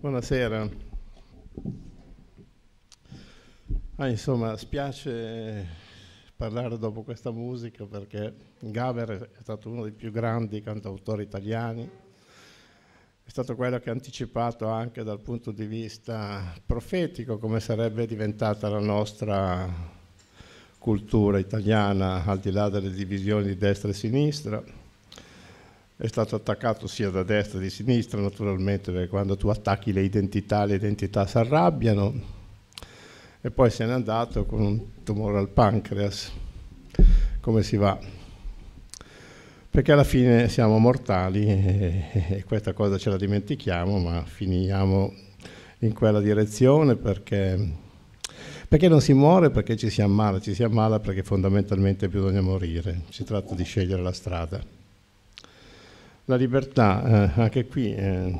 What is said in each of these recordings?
Buonasera. Ah, insomma, spiace parlare dopo questa musica perché Gaber è stato uno dei più grandi cantautori italiani, è stato quello che ha anticipato anche dal punto di vista profetico come sarebbe diventata la nostra cultura italiana al di là delle divisioni di destra e sinistra è stato attaccato sia da destra che da sinistra naturalmente, perché quando tu attacchi le identità, le identità si arrabbiano e poi se n'è andato con un tumore al pancreas. Come si va? Perché alla fine siamo mortali e, questa cosa ce la dimentichiamo, ma finiamo in quella direzione perché, perché non si muore, perché ci si ammala, ci si ammala perché fondamentalmente bisogna morire, si tratta di scegliere la strada. La libertà, eh, anche qui, eh,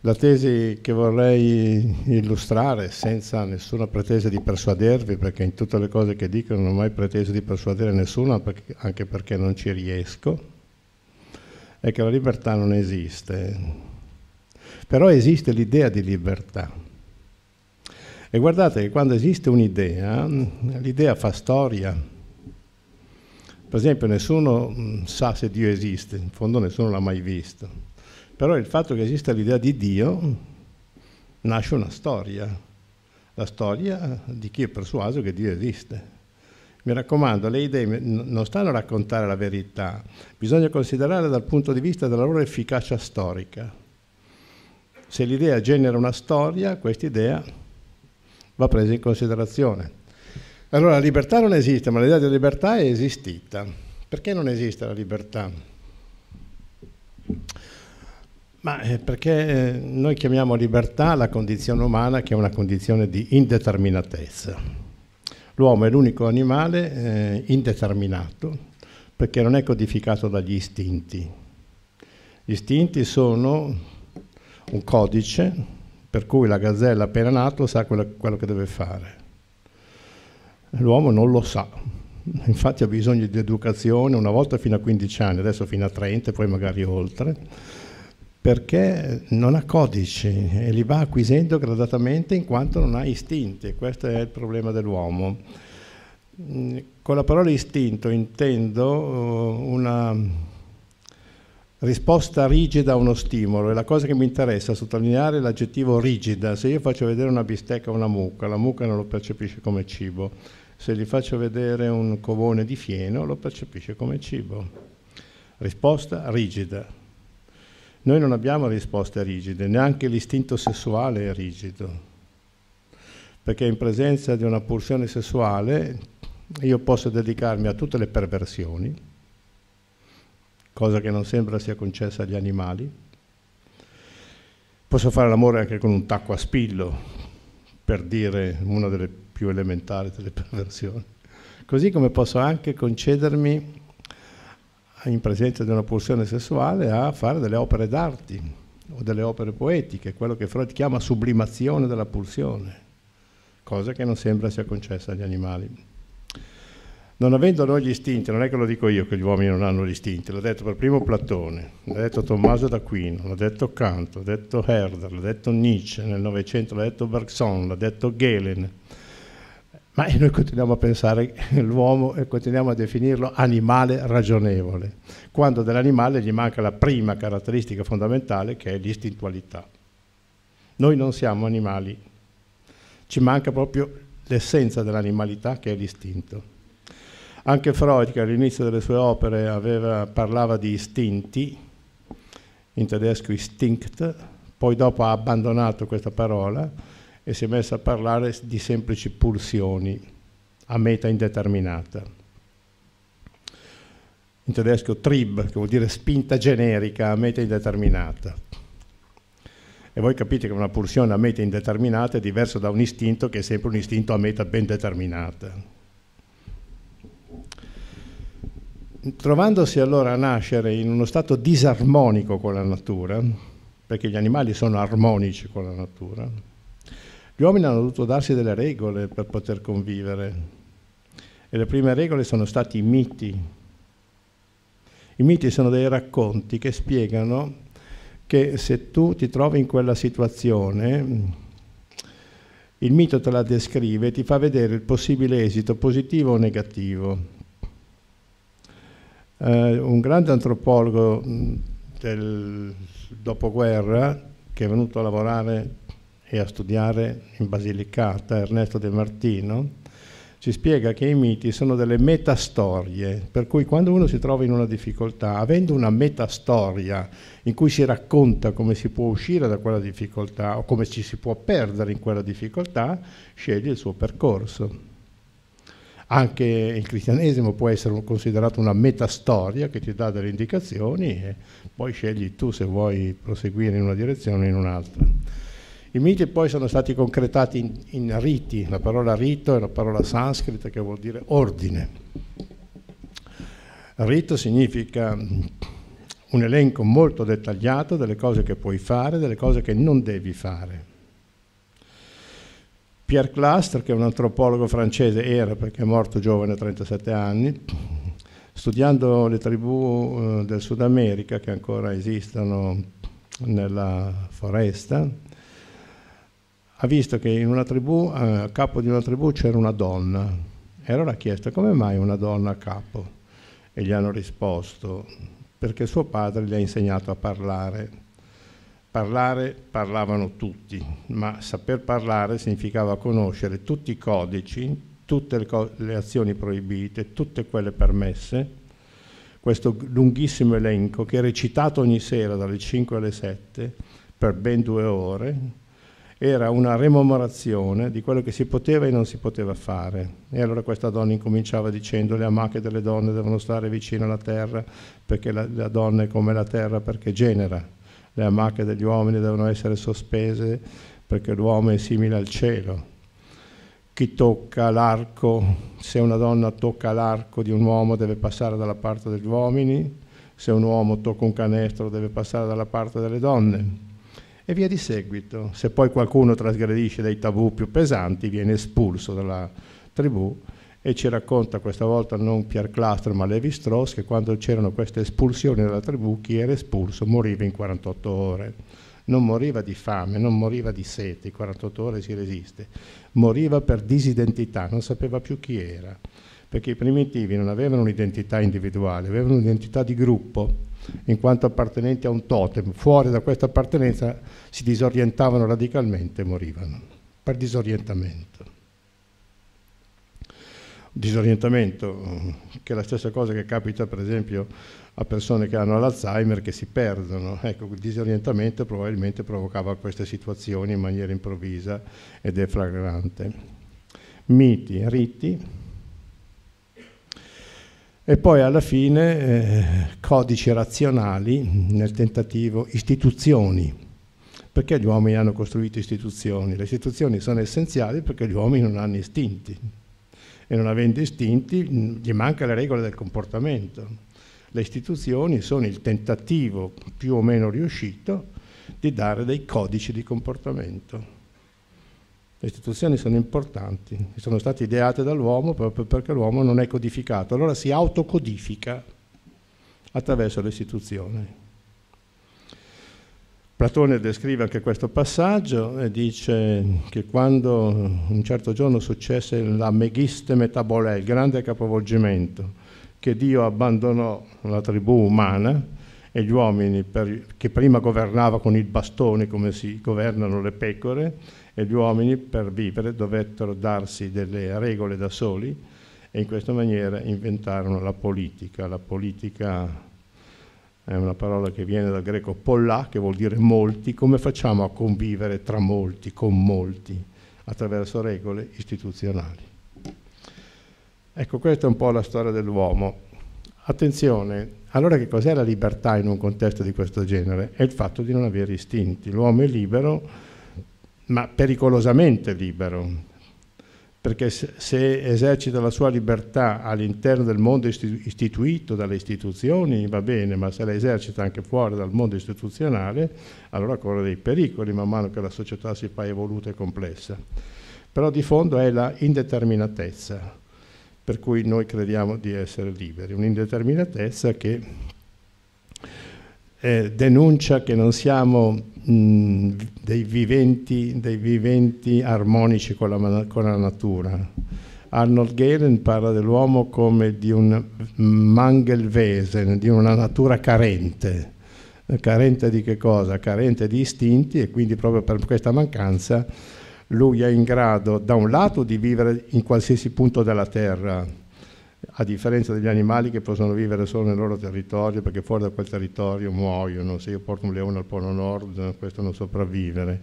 la tesi che vorrei illustrare senza nessuna pretesa di persuadervi, perché in tutte le cose che dico non ho mai preteso di persuadere nessuno, perché, anche perché non ci riesco, è che la libertà non esiste. Però esiste l'idea di libertà. E guardate che quando esiste un'idea, l'idea fa storia per esempio nessuno mm, sa se Dio esiste, in fondo nessuno l'ha mai visto. Però il fatto che esista l'idea di Dio mm, nasce una storia, la storia di chi è persuaso che Dio esiste. Mi raccomando, le idee non stanno a raccontare la verità, bisogna considerarle dal punto di vista della loro efficacia storica. Se l'idea genera una storia, questa idea va presa in considerazione. Allora la libertà non esiste, ma l'idea di libertà è esistita. Perché non esiste la libertà? Ma eh, perché eh, noi chiamiamo libertà la condizione umana che è una condizione di indeterminatezza. L'uomo è l'unico animale eh, indeterminato perché non è codificato dagli istinti. Gli istinti sono un codice per cui la gazzella appena nato sa quello, quello che deve fare l'uomo non lo sa, infatti ha bisogno di educazione una volta fino a 15 anni, adesso fino a 30, poi magari oltre, perché non ha codici e li va acquisendo gradatamente in quanto non ha istinti, questo è il problema dell'uomo. Mm, con la parola istinto intendo uh, una risposta rigida a uno stimolo e la cosa che mi interessa è sottolineare l'aggettivo rigida, se io faccio vedere una bistecca a una mucca, la mucca non lo percepisce come cibo, se gli faccio vedere un covone di fieno lo percepisce come cibo. Risposta rigida. Noi non abbiamo risposte rigide, neanche l'istinto sessuale è rigido, perché in presenza di una pulsione sessuale io posso dedicarmi a tutte le perversioni, cosa che non sembra sia concessa agli animali. Posso fare l'amore anche con un tacco a spillo, per dire una delle più elementare delle perversioni. Così come posso anche concedermi, in presenza di una pulsione sessuale, a fare delle opere d'arte o delle opere poetiche, quello che Freud chiama sublimazione della pulsione, cosa che non sembra sia concessa agli animali. Non avendo noi gli istinti, non è che lo dico io che gli uomini non hanno gli istinti, l'ha detto per primo Platone, l'ha detto Tommaso d'Aquino, l'ha detto Kant, l'ha detto Herder, l'ha detto Nietzsche nel Novecento, l'ha detto Bergson, l'ha detto Galen, ma noi continuiamo a pensare l'uomo e eh, continuiamo a definirlo animale ragionevole, quando dell'animale gli manca la prima caratteristica fondamentale che è l'istintualità. Noi non siamo animali, ci manca proprio l'essenza dell'animalità che è l'istinto. Anche Freud, che all'inizio delle sue opere aveva, parlava di istinti, in tedesco instinct, poi dopo ha abbandonato questa parola e si è messa a parlare di semplici pulsioni a meta indeterminata. In tedesco trib, che vuol dire spinta generica a meta indeterminata. E voi capite che una pulsione a meta indeterminata è diversa da un istinto che è sempre un istinto a meta ben determinata. Trovandosi allora a nascere in uno stato disarmonico con la natura, perché gli animali sono armonici con la natura, gli uomini hanno dovuto darsi delle regole per poter convivere e le prime regole sono stati i miti. I miti sono dei racconti che spiegano che se tu ti trovi in quella situazione, il mito te la descrive e ti fa vedere il possibile esito positivo o negativo. Eh, un grande antropologo del dopoguerra che è venuto a lavorare e a studiare in Basilicata Ernesto De Martino, ci spiega che i miti sono delle metastorie, per cui quando uno si trova in una difficoltà, avendo una metastoria in cui si racconta come si può uscire da quella difficoltà o come ci si può perdere in quella difficoltà, sceglie il suo percorso. Anche il cristianesimo può essere considerato una metastoria che ti dà delle indicazioni e poi scegli tu se vuoi proseguire in una direzione o in un'altra. I miti poi sono stati concretati in, in riti, la parola rito è una parola sanscrita che vuol dire ordine. Rito significa un elenco molto dettagliato delle cose che puoi fare, delle cose che non devi fare. Pierre Clastre, che è un antropologo francese, era perché è morto giovane a 37 anni, studiando le tribù eh, del Sud America che ancora esistono nella foresta, ha visto che in una tribù, eh, a capo di una tribù c'era una donna e allora ha chiesto come mai una donna a capo e gli hanno risposto perché suo padre gli ha insegnato a parlare. Parlare parlavano tutti, ma saper parlare significava conoscere tutti i codici, tutte le, co le azioni proibite, tutte quelle permesse questo lunghissimo elenco che è recitato ogni sera dalle 5 alle 7 per ben due ore era una rememorazione di quello che si poteva e non si poteva fare. E allora questa donna incominciava dicendo le amache delle donne devono stare vicino alla terra perché la, la donna è come la terra perché genera, le amache degli uomini devono essere sospese perché l'uomo è simile al cielo. Chi tocca l'arco, se una donna tocca l'arco di un uomo deve passare dalla parte degli uomini, se un uomo tocca un canestro deve passare dalla parte delle donne e via di seguito. Se poi qualcuno trasgredisce dei tabù più pesanti viene espulso dalla tribù e ci racconta questa volta non Pierre Cluster ma Levi Strauss che quando c'erano queste espulsioni dalla tribù chi era espulso moriva in 48 ore. Non moriva di fame, non moriva di sete, 48 ore si resiste, moriva per disidentità, non sapeva più chi era, perché i primitivi non avevano un'identità individuale, avevano un'identità di gruppo in quanto appartenenti a un totem. Fuori da questa appartenenza si disorientavano radicalmente e morivano per disorientamento. Disorientamento che è la stessa cosa che capita per esempio a persone che hanno l'Alzheimer che si perdono. Ecco, il disorientamento probabilmente provocava queste situazioni in maniera improvvisa ed è flagrante. Miti, riti, e poi alla fine eh, codici razionali nel tentativo istituzioni. Perché gli uomini hanno costruito istituzioni? Le istituzioni sono essenziali perché gli uomini non hanno istinti e non avendo istinti gli manca le regole del comportamento. Le istituzioni sono il tentativo più o meno riuscito di dare dei codici di comportamento. Le istituzioni sono importanti, sono state ideate dall'uomo proprio perché l'uomo non è codificato, allora si autocodifica attraverso le istituzioni. Platone descrive anche questo passaggio e dice che quando un certo giorno successe la Megiste Metabolè, il grande capovolgimento, che Dio abbandonò la tribù umana e gli uomini per, che prima governava con i bastoni come si governano le pecore e gli uomini per vivere dovettero darsi delle regole da soli e in questa maniera inventarono la politica. La politica è una parola che viene dal greco pollà, che vuol dire molti. Come facciamo a convivere tra molti, con molti, attraverso regole istituzionali? Ecco, questa è un po' la storia dell'uomo. Attenzione, allora che cos'è la libertà in un contesto di questo genere? È il fatto di non avere istinti. L'uomo è libero ma pericolosamente libero, perché se esercita la sua libertà all'interno del mondo istituito dalle istituzioni va bene, ma se la esercita anche fuori dal mondo istituzionale, allora corre dei pericoli man mano che la società si fa evoluta e complessa. Però di fondo è la indeterminatezza, per cui noi crediamo di essere liberi, un'indeterminatezza che eh, denuncia che non siamo mh, mm, dei, viventi, dei, viventi, armonici con la, con la natura. Arnold Galen parla dell'uomo come di un mangelwesen, di una natura carente. Carente di che cosa? Carente di istinti e quindi proprio per questa mancanza lui è in grado da un lato di vivere in qualsiasi punto della terra, a differenza degli animali che possono vivere solo nel loro territorio, perché fuori da quel territorio muoiono, se io porto un leone al Polo Nord questo non sopravvivere.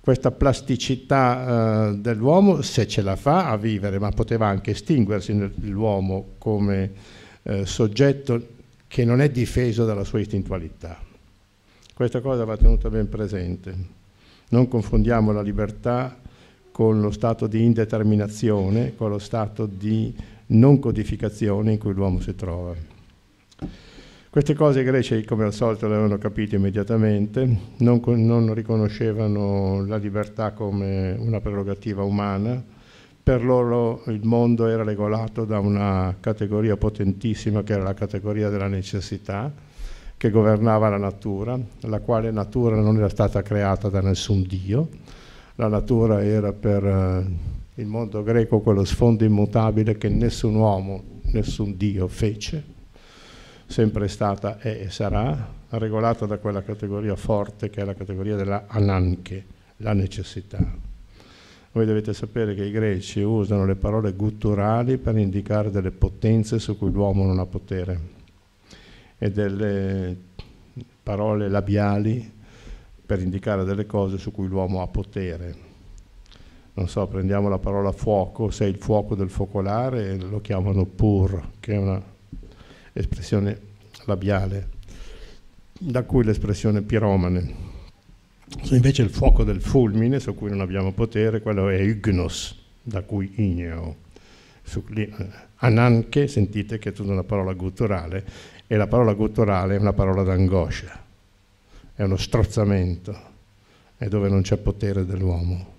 Questa plasticità eh, dell'uomo, se ce la fa a vivere, ma poteva anche estinguersi l'uomo come eh, soggetto che non è difeso dalla sua istintualità. Questa cosa va tenuta ben presente. Non confondiamo la libertà con lo stato di indeterminazione, con lo stato di non codificazione in cui l'uomo si trova. Queste cose i greci, come al solito, le avevano capite immediatamente, non, non riconoscevano la libertà come una prerogativa umana, per loro il mondo era regolato da una categoria potentissima che era la categoria della necessità, che governava la natura, la quale natura non era stata creata da nessun Dio, la natura era per eh, il mondo greco quello sfondo immutabile che nessun uomo, nessun dio fece, sempre è stata e sarà, regolata da quella categoria forte che è la categoria della ananche, la necessità. Voi dovete sapere che i greci usano le parole gutturali per indicare delle potenze su cui l'uomo non ha potere e delle parole labiali per indicare delle cose su cui l'uomo ha potere non so, prendiamo la parola fuoco, se il fuoco del focolare lo chiamano pur, che è un'espressione labiale, da cui l'espressione piromane. Se invece il fuoco del fulmine, su cui non abbiamo potere, quello è ignos, da cui igneo. Eh, ananche, sentite che è tutta una parola gutturale, e la parola gutturale è una parola d'angoscia, è uno strozzamento, è dove non c'è potere dell'uomo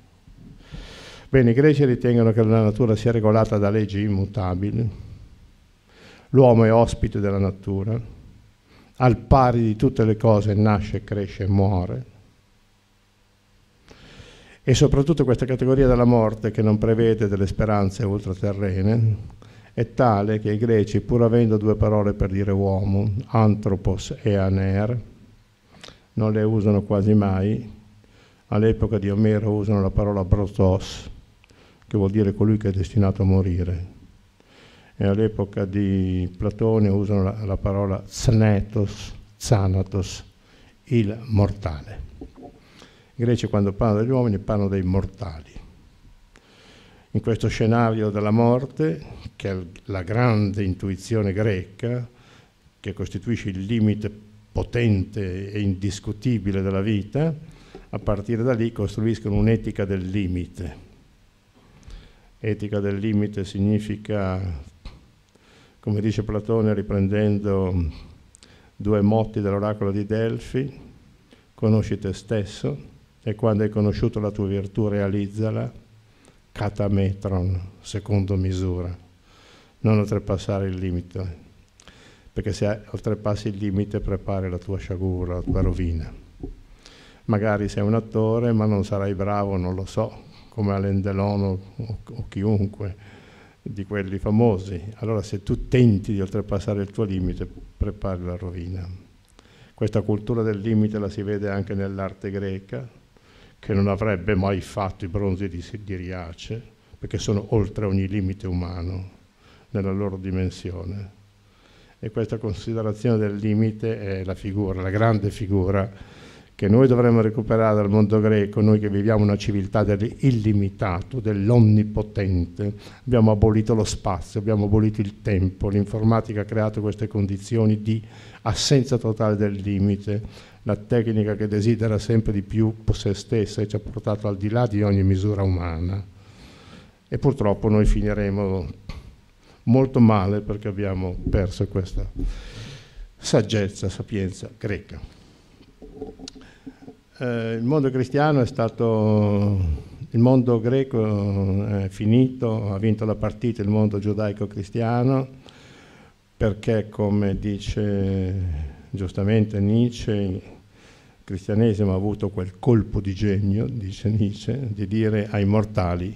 Bene, i greci ritengono che la natura sia regolata da leggi immutabili. L'uomo è ospite della natura, al pari di tutte le cose nasce, cresce e muore. E soprattutto questa categoria della morte che non prevede delle speranze ultraterrene è tale che i greci, pur avendo due parole per dire uomo, antropos e aner, non le usano quasi mai. All'epoca di Omero usano la parola brotos, che vuol dire colui che è destinato a morire. E all'epoca di Platone usano la, la parola zanatos, zanatos, il mortale. I greci quando parlano degli uomini parlano dei mortali. In questo scenario della morte, che è la grande intuizione greca, che costituisce il limite potente e indiscutibile della vita, a partire da lì costruiscono un'etica del limite, etica del limite significa, come dice Platone riprendendo due motti dell'oracolo di Delfi, conosci te stesso e quando hai conosciuto la tua virtù realizzala, catametron, secondo misura, non oltrepassare il limite, perché se oltrepassi il limite prepari la tua sciagura, la tua rovina. Magari sei un attore ma non sarai bravo, non lo so, come Alain Delon o, o chiunque di quelli famosi. Allora se tu tenti di oltrepassare il tuo limite, prepari la rovina. Questa cultura del limite la si vede anche nell'arte greca, che non avrebbe mai fatto i bronzi di, di Riace, perché sono oltre ogni limite umano nella loro dimensione. E questa considerazione del limite è la figura, la grande figura che noi dovremmo recuperare dal mondo greco, noi che viviamo una civiltà dell'illimitato, dell'onnipotente, abbiamo abolito lo spazio, abbiamo abolito il tempo, l'informatica ha creato queste condizioni di assenza totale del limite, la tecnica che desidera sempre di più se stessa e ci ha portato al di là di ogni misura umana. E purtroppo noi finiremo molto male perché abbiamo perso questa saggezza, sapienza greca eh, il mondo cristiano è stato, il mondo greco è finito, ha vinto la partita il mondo giudaico-cristiano, perché come dice giustamente Nietzsche, il cristianesimo ha avuto quel colpo di genio, dice Nietzsche, di dire ai mortali,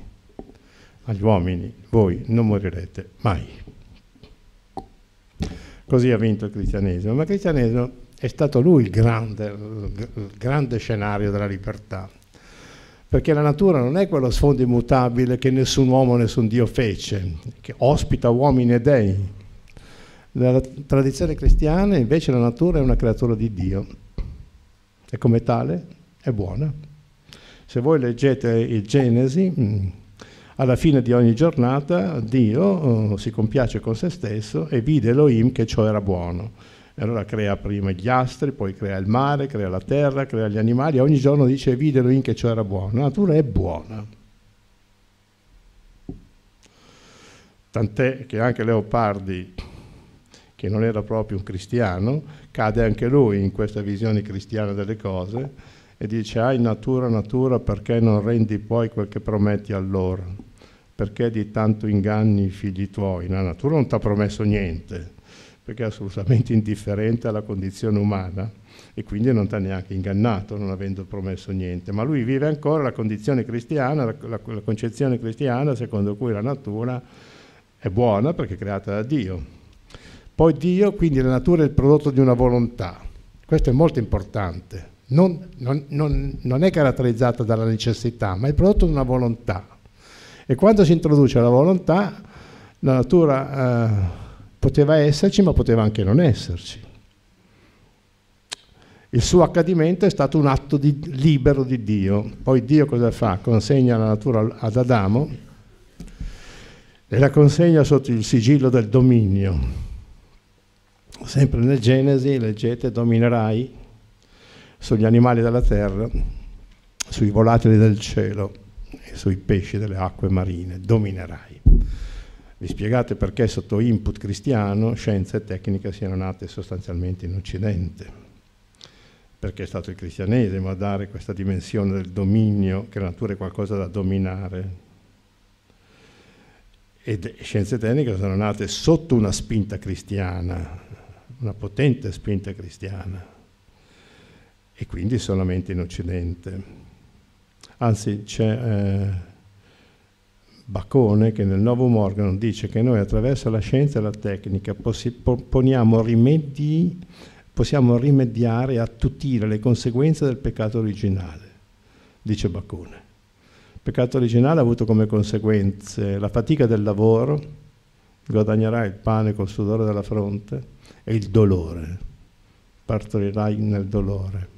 agli uomini, voi non morirete mai. Così ha vinto il cristianesimo, ma il cristianesimo è stato lui il grande, il grande scenario della libertà, perché la natura non è quello sfondo immutabile che nessun uomo, nessun Dio fece, che ospita uomini e dei. Nella tradizione cristiana invece la natura è una creatura di Dio e come tale è buona. Se voi leggete il Genesi, mm, alla fine di ogni giornata Dio oh, si compiace con se stesso e vide Elohim che ciò era buono. E allora crea prima gli astri, poi crea il mare, crea la terra, crea gli animali. E ogni giorno dice, vide Elohim che ciò era buono. La natura è buona. Tant'è che anche Leopardi, che non era proprio un cristiano, cade anche lui in questa visione cristiana delle cose e dice, ah, in natura, natura, perché non rendi poi quel che prometti a loro? Perché di tanto inganni i figli tuoi? La natura non ti ha promesso niente perché è assolutamente indifferente alla condizione umana e quindi non ti ha neanche ingannato non avendo promesso niente, ma lui vive ancora la condizione cristiana, la, la, la concezione cristiana secondo cui la natura è buona perché è creata da Dio. Poi Dio, quindi la natura è il prodotto di una volontà, questo è molto importante, non, non, non, non è caratterizzata dalla necessità, ma è il prodotto di una volontà. E quando si introduce la volontà, la natura... Eh, poteva esserci ma poteva anche non esserci. Il suo accadimento è stato un atto di, libero di Dio. Poi Dio cosa fa? Consegna la natura ad Adamo e la consegna sotto il sigillo del dominio. Sempre nel Genesi leggete dominerai sugli animali della terra, sui volatili del cielo e sui pesci delle acque marine. Dominerai. Vi spiegate perché sotto input cristiano scienza e tecnica siano nate sostanzialmente in Occidente, perché è stato il cristianesimo a dare questa dimensione del dominio, che la natura è qualcosa da dominare. E scienze e tecniche sono nate sotto una spinta cristiana, una potente spinta cristiana, e quindi solamente in Occidente. Anzi, c'è... Eh, Bacone che nel Nuovo Morgano dice che noi attraverso la scienza e la tecnica rimedi, possiamo rimediare e attutire le conseguenze del peccato originale, dice Bacone. Il peccato originale ha avuto come conseguenze la fatica del lavoro, guadagnerai il pane col sudore della fronte, e il dolore, partorirai nel dolore.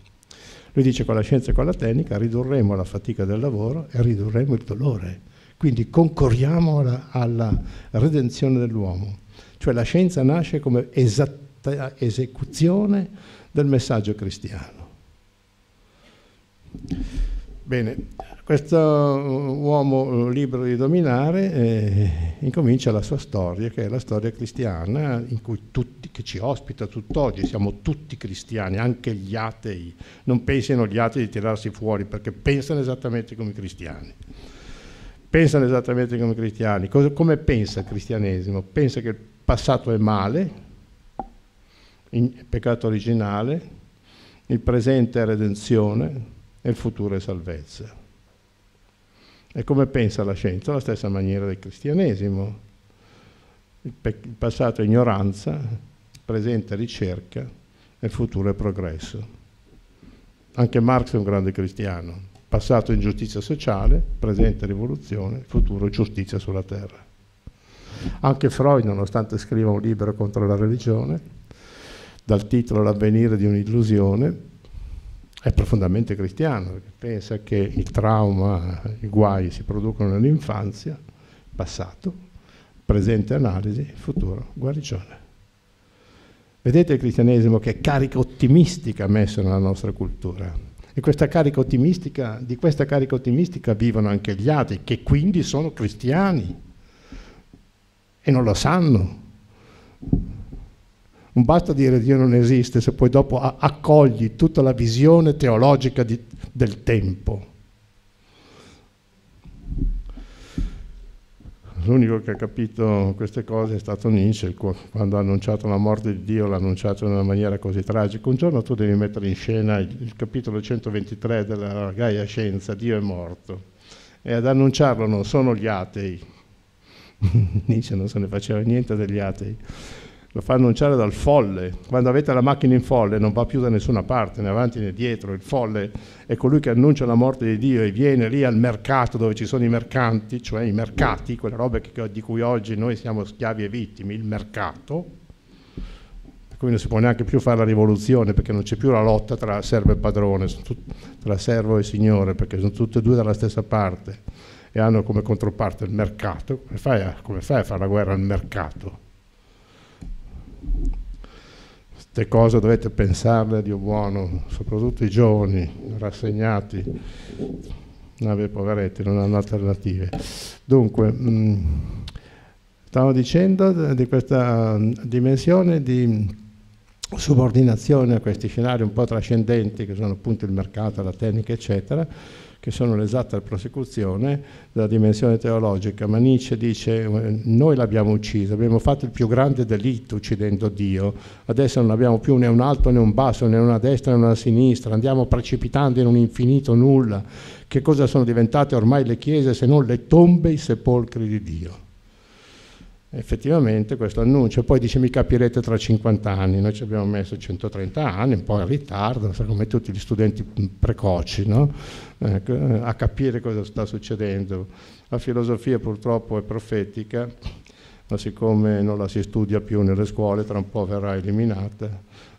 Lui dice con la scienza e con la tecnica ridurremo la fatica del lavoro e ridurremo il dolore quindi concorriamo alla, alla redenzione dell'uomo. Cioè la scienza nasce come esatta esecuzione del messaggio cristiano. Bene, questo uomo libero di dominare eh, incomincia la sua storia, che è la storia cristiana, in cui tutti, che ci ospita tutt'oggi, siamo tutti cristiani, anche gli atei. Non pensino gli atei di tirarsi fuori, perché pensano esattamente come i cristiani pensano esattamente come cristiani. Cosa, come pensa il cristianesimo? Pensa che il passato è male, il peccato originale, il presente è redenzione e il futuro è salvezza. E come pensa la scienza? La stessa maniera del cristianesimo. Il, il passato è ignoranza, il presente è ricerca e il futuro è progresso. Anche Marx è un grande cristiano, passato ingiustizia sociale, presente rivoluzione, futuro giustizia sulla terra. Anche Freud, nonostante scriva un libro contro la religione, dal titolo L'avvenire di un'illusione, è profondamente cristiano, perché pensa che il trauma, i guai si producono nell'infanzia, passato, presente analisi, futuro guarigione. Vedete il cristianesimo che carica ottimistica ha messo nella nostra cultura e questa carica ottimistica, di questa carica ottimistica vivono anche gli altri, che quindi sono cristiani e non lo sanno. Non basta dire Dio non esiste se poi dopo accogli tutta la visione teologica di, del tempo. L'unico che ha capito queste cose è stato Nietzsche, quando ha annunciato la morte di Dio, l'ha annunciato in una maniera così tragica. Un giorno tu devi mettere in scena il, il capitolo 123 della Gaia Scienza, Dio è morto. E ad annunciarlo non sono gli atei. Nietzsche non se ne faceva niente degli atei lo fa annunciare dal folle. Quando avete la macchina in folle non va più da nessuna parte, né avanti né dietro. Il folle è colui che annuncia la morte di Dio e viene lì al mercato dove ci sono i mercanti, cioè i mercati, quelle robe che, di cui oggi noi siamo schiavi e vittime, il mercato. Quindi non si può neanche più fare la rivoluzione perché non c'è più la lotta tra servo e padrone, tra servo e signore, perché sono tutte e due dalla stessa parte e hanno come controparte il mercato. Come fai a, come fai a fare la guerra al mercato? Queste cose dovete pensarle a Dio buono, soprattutto i giovani rassegnati, vabbè poveretti, non hanno alternative. Dunque, mh, mm, stavo dicendo di questa mm, dimensione di subordinazione a questi scenari un po' trascendenti che sono appunto il mercato, la tecnica eccetera che sono l'esatta prosecuzione della dimensione teologica, ma Nietzsche dice eh, noi l'abbiamo ucciso, abbiamo fatto il più grande delitto uccidendo Dio, adesso non abbiamo più né un alto né un basso, né una destra né una sinistra, andiamo precipitando in un infinito nulla, che cosa sono diventate ormai le chiese se non le tombe, i sepolcri di Dio? effettivamente questo annuncio. Poi dice mi capirete tra 50 anni, noi ci abbiamo messo 130 anni, un po' in ritardo, come tutti gli studenti precoci, no? eh, a capire cosa sta succedendo. La filosofia purtroppo è profetica, ma siccome non la si studia più nelle scuole, tra un po' verrà eliminata,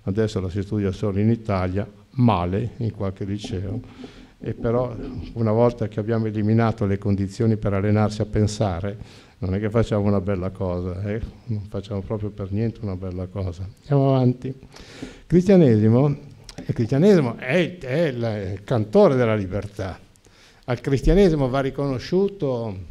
adesso la si studia solo in Italia, male in qualche liceo. E però una volta che abbiamo eliminato le condizioni per allenarsi a pensare, non è che facciamo una bella cosa, eh? non facciamo proprio per niente una bella cosa. Andiamo avanti. Cristianesimo, il cristianesimo è, è il cantore della libertà. Al cristianesimo va riconosciuto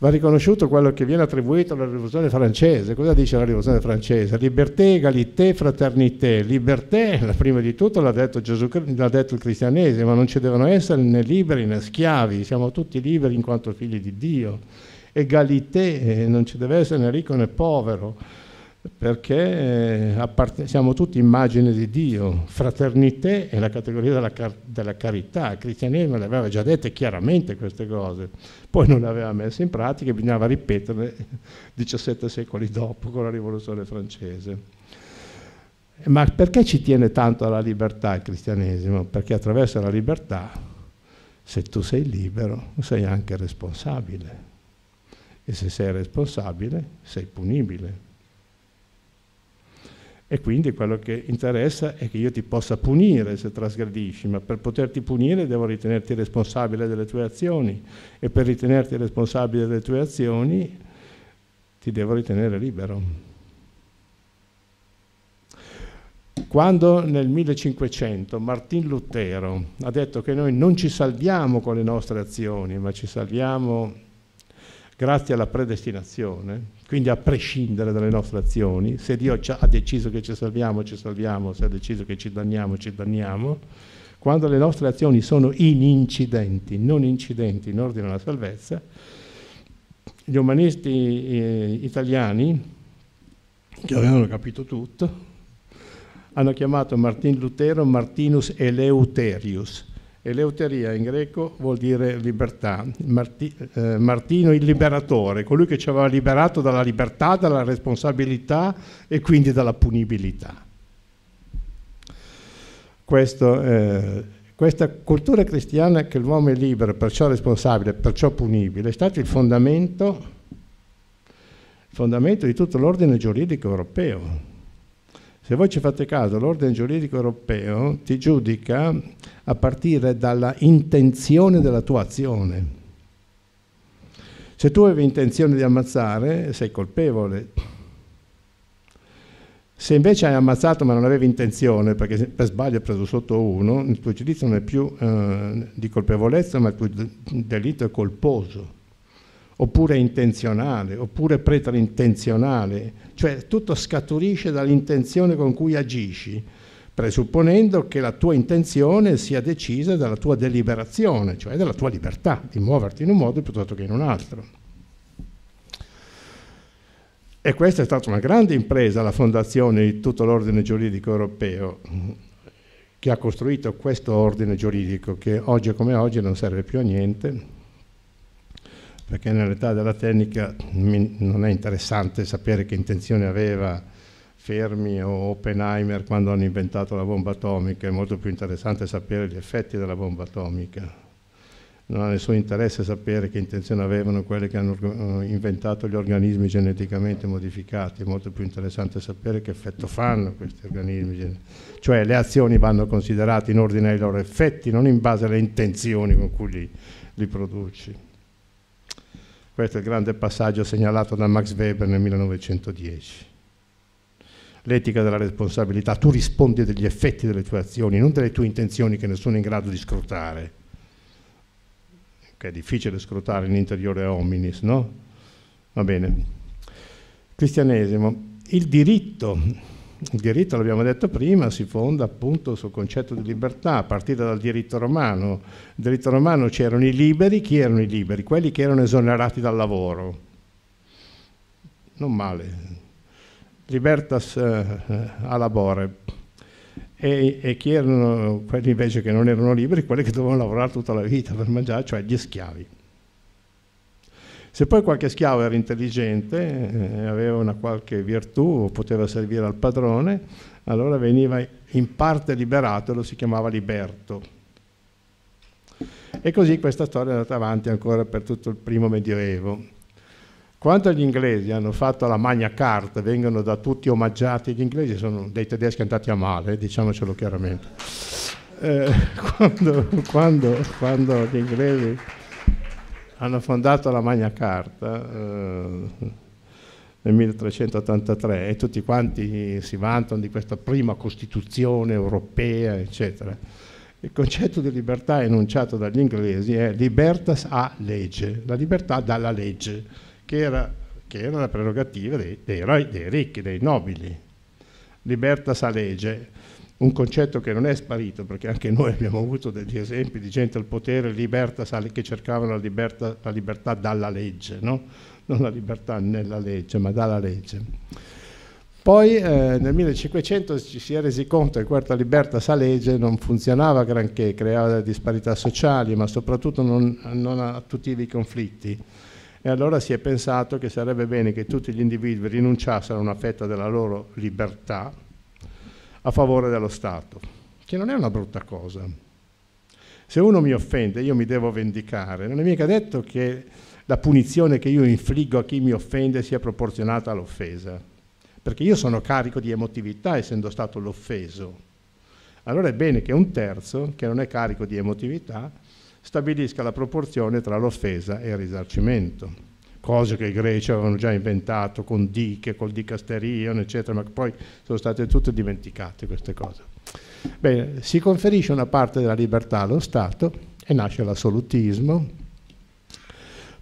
va riconosciuto quello che viene attribuito alla rivoluzione francese. Cosa dice la rivoluzione francese? Liberté, égalité, fraternité. Liberté, prima di tutto, l'ha detto, Gesù, l'ha detto il cristianesimo, non ci devono essere né liberi né schiavi, siamo tutti liberi in quanto figli di Dio egalité, non ci deve essere né ricco né povero, perché eh, siamo tutti immagine di Dio. Fraternité è la categoria della, car della carità, il cristianesimo le aveva già dette chiaramente queste cose, poi non le aveva messe in pratica e bisognava ripeterle 17 secoli dopo con la rivoluzione francese. Ma perché ci tiene tanto alla libertà il cristianesimo? Perché attraverso la libertà, se tu sei libero, sei anche responsabile e se sei responsabile sei punibile. E quindi quello che interessa è che io ti possa punire se trasgredisci, ma per poterti punire devo ritenerti responsabile delle tue azioni e per ritenerti responsabile delle tue azioni ti devo ritenere libero. Quando nel 1500 Martin Lutero ha detto che noi non ci salviamo con le nostre azioni, ma ci salviamo grazie alla predestinazione, quindi a prescindere dalle nostre azioni, se Dio ha deciso che ci salviamo, ci salviamo, se ha deciso che ci danniamo, ci danniamo, quando le nostre azioni sono in incidenti, non incidenti in ordine alla salvezza, gli umanisti eh, italiani, che avevano capito tutto, hanno chiamato Martin Lutero Martinus Eleuterius, Eleuteria in greco vuol dire libertà, Marti, eh, Martino il liberatore, colui che ci aveva liberato dalla libertà, dalla responsabilità e quindi dalla punibilità. Questo, eh, questa cultura cristiana che l'uomo è libero, perciò responsabile, perciò punibile, è stato il fondamento, il fondamento di tutto l'ordine giuridico europeo, se voi ci fate caso, l'ordine giuridico europeo ti giudica a partire dalla intenzione della tua azione. Se tu avevi intenzione di ammazzare, sei colpevole. Se invece hai ammazzato ma non avevi intenzione, perché per sbaglio hai preso sotto uno, il tuo giudizio non è più eh, di colpevolezza, ma il tuo delitto è colposo oppure intenzionale, oppure preterintenzionale, cioè tutto scaturisce dall'intenzione con cui agisci, presupponendo che la tua intenzione sia decisa dalla tua deliberazione, cioè dalla tua libertà di muoverti in un modo piuttosto che in un altro. E questa è stata una grande impresa, la fondazione di tutto l'ordine giuridico europeo, che ha costruito questo ordine giuridico che oggi come oggi non serve più a niente, perché nell'età della tecnica non è interessante sapere che intenzione aveva Fermi o Oppenheimer quando hanno inventato la bomba atomica, è molto più interessante sapere gli effetti della bomba atomica. Non ha nessun interesse sapere che intenzione avevano quelli che hanno eh, inventato gli organismi geneticamente modificati, è molto più interessante sapere che effetto fanno questi organismi. Cioè le azioni vanno considerate in ordine ai loro effetti, non in base alle intenzioni con cui li, li produci. Questo è il grande passaggio segnalato da Max Weber nel 1910. L'etica della responsabilità, tu rispondi degli effetti delle tue azioni, non delle tue intenzioni che nessuno è in grado di scrutare. Che è difficile scrutare in interiore hominis, no? Va bene. Cristianesimo, il diritto il diritto, l'abbiamo detto prima, si fonda appunto sul concetto di libertà, a partire dal diritto romano. Nel diritto romano c'erano i liberi, chi erano i liberi? Quelli che erano esonerati dal lavoro. Non male. Libertas eh, eh a labore. E, e, chi erano quelli invece che non erano liberi? Quelli che dovevano lavorare tutta la vita per mangiare, cioè gli schiavi. Se poi qualche schiavo era intelligente, eh, aveva una qualche virtù o poteva servire al padrone, allora veniva in parte liberato e lo si chiamava liberto. E così questa storia è andata avanti ancora per tutto il primo medioevo. Quando gli inglesi hanno fatto la Magna Carta, vengono da tutti omaggiati, gli inglesi sono dei tedeschi andati a male, diciamocelo chiaramente. Eh, quando, quando, quando gli inglesi hanno fondato la Magna Carta eh, nel 1383 e tutti quanti si vantano di questa prima Costituzione europea, eccetera. Il concetto di libertà enunciato dagli inglesi è libertas a legge, la libertà dalla legge, che era, che era la prerogativa dei, dei, dei ricchi, dei nobili. Libertas a legge un concetto che non è sparito, perché anche noi abbiamo avuto degli esempi di gente al potere, libertà, che cercavano la libertà, la libertà dalla legge, no? non la libertà nella legge, ma dalla legge. Poi eh, nel 1500 ci si è resi conto che questa libertà sa legge non funzionava granché, creava disparità sociali, ma soprattutto non, non attutiva i conflitti. E allora si è pensato che sarebbe bene che tutti gli individui rinunciassero a una fetta della loro libertà, a favore dello Stato, che non è una brutta cosa. Se uno mi offende, io mi devo vendicare. Non è mica detto che la punizione che io infliggo a chi mi offende sia proporzionata all'offesa, perché io sono carico di emotività essendo stato l'offeso. Allora è bene che un terzo, che non è carico di emotività, stabilisca la proporzione tra l'offesa e il risarcimento cose che i greci avevano già inventato con diche, col dicasterion, eccetera, ma poi sono state tutte dimenticate queste cose. Bene, si conferisce una parte della libertà allo Stato e nasce l'assolutismo.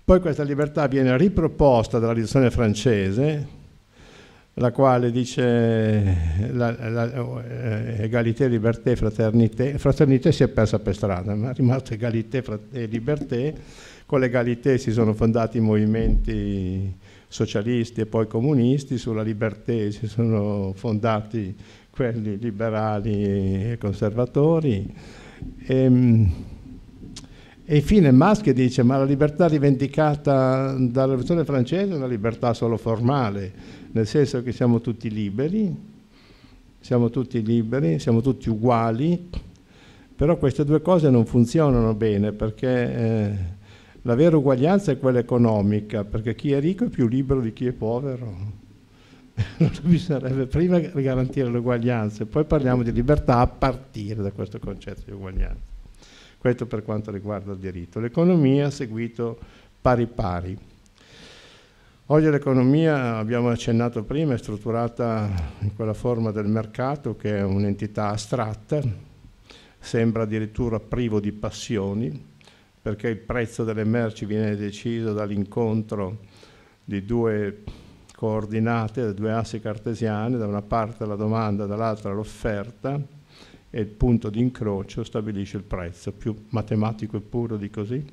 Poi questa libertà viene riproposta dalla riduzione francese, la quale dice la, la, eh, egalité, liberté, fraternité. Fraternité si è persa per strada, ma è rimasta egalité e liberté con l'egalité si sono fondati i movimenti socialisti e poi comunisti, sulla libertà si sono fondati quelli liberali e conservatori. E, ehm, e infine Marx che dice ma la libertà rivendicata dalla rivoluzione francese è una libertà solo formale, nel senso che siamo tutti liberi, siamo tutti liberi, siamo tutti uguali, però queste due cose non funzionano bene perché... Eh, la vera uguaglianza è quella economica, perché chi è ricco è più libero di chi è povero. Allora bisognerebbe prima garantire l'uguaglianza e poi parliamo di libertà a partire da questo concetto di uguaglianza. Questo per quanto riguarda il diritto. L'economia ha seguito pari pari. Oggi l'economia, abbiamo accennato prima, è strutturata in quella forma del mercato che è un'entità astratta, sembra addirittura privo di passioni, perché il prezzo delle merci viene deciso dall'incontro di due coordinate, da due assi cartesiani, da una parte la domanda, dall'altra l'offerta e il punto di incrocio stabilisce il prezzo, più matematico e puro di così.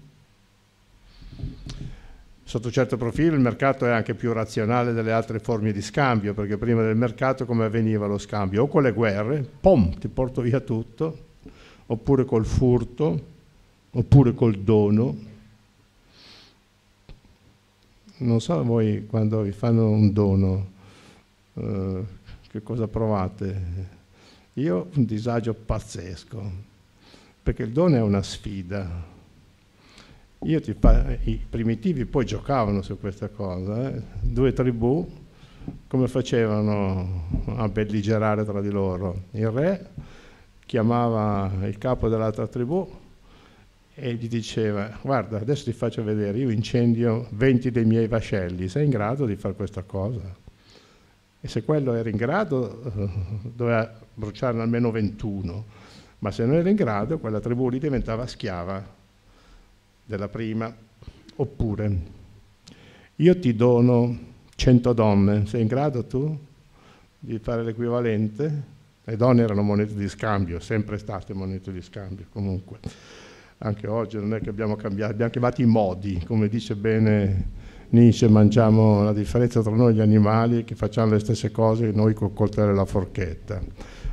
Sotto certo profilo il mercato è anche più razionale delle altre forme di scambio, perché prima del mercato come avveniva lo scambio? O con le guerre, pom, ti porto via tutto, oppure col furto, oppure col dono. Non so voi quando vi fanno un dono eh, che cosa provate. Io ho un disagio pazzesco, perché il dono è una sfida. Io ti, I primitivi poi giocavano su questa cosa, eh. due tribù come facevano a belligerare tra di loro. Il re chiamava il capo dell'altra tribù e gli diceva guarda adesso ti faccio vedere io incendio 20 dei miei vascelli sei in grado di fare questa cosa e se quello era in grado eh, doveva bruciarne almeno 21 ma se non era in grado quella tribù lì diventava schiava della prima oppure io ti dono 100 donne sei in grado tu di fare l'equivalente le donne erano monete di scambio sempre state monete di scambio comunque anche oggi non è che abbiamo cambiato, abbiamo chiamato i modi, come dice bene Nietzsche, mangiamo la differenza tra noi e gli animali che facciamo le stesse cose noi col coltello e la forchetta,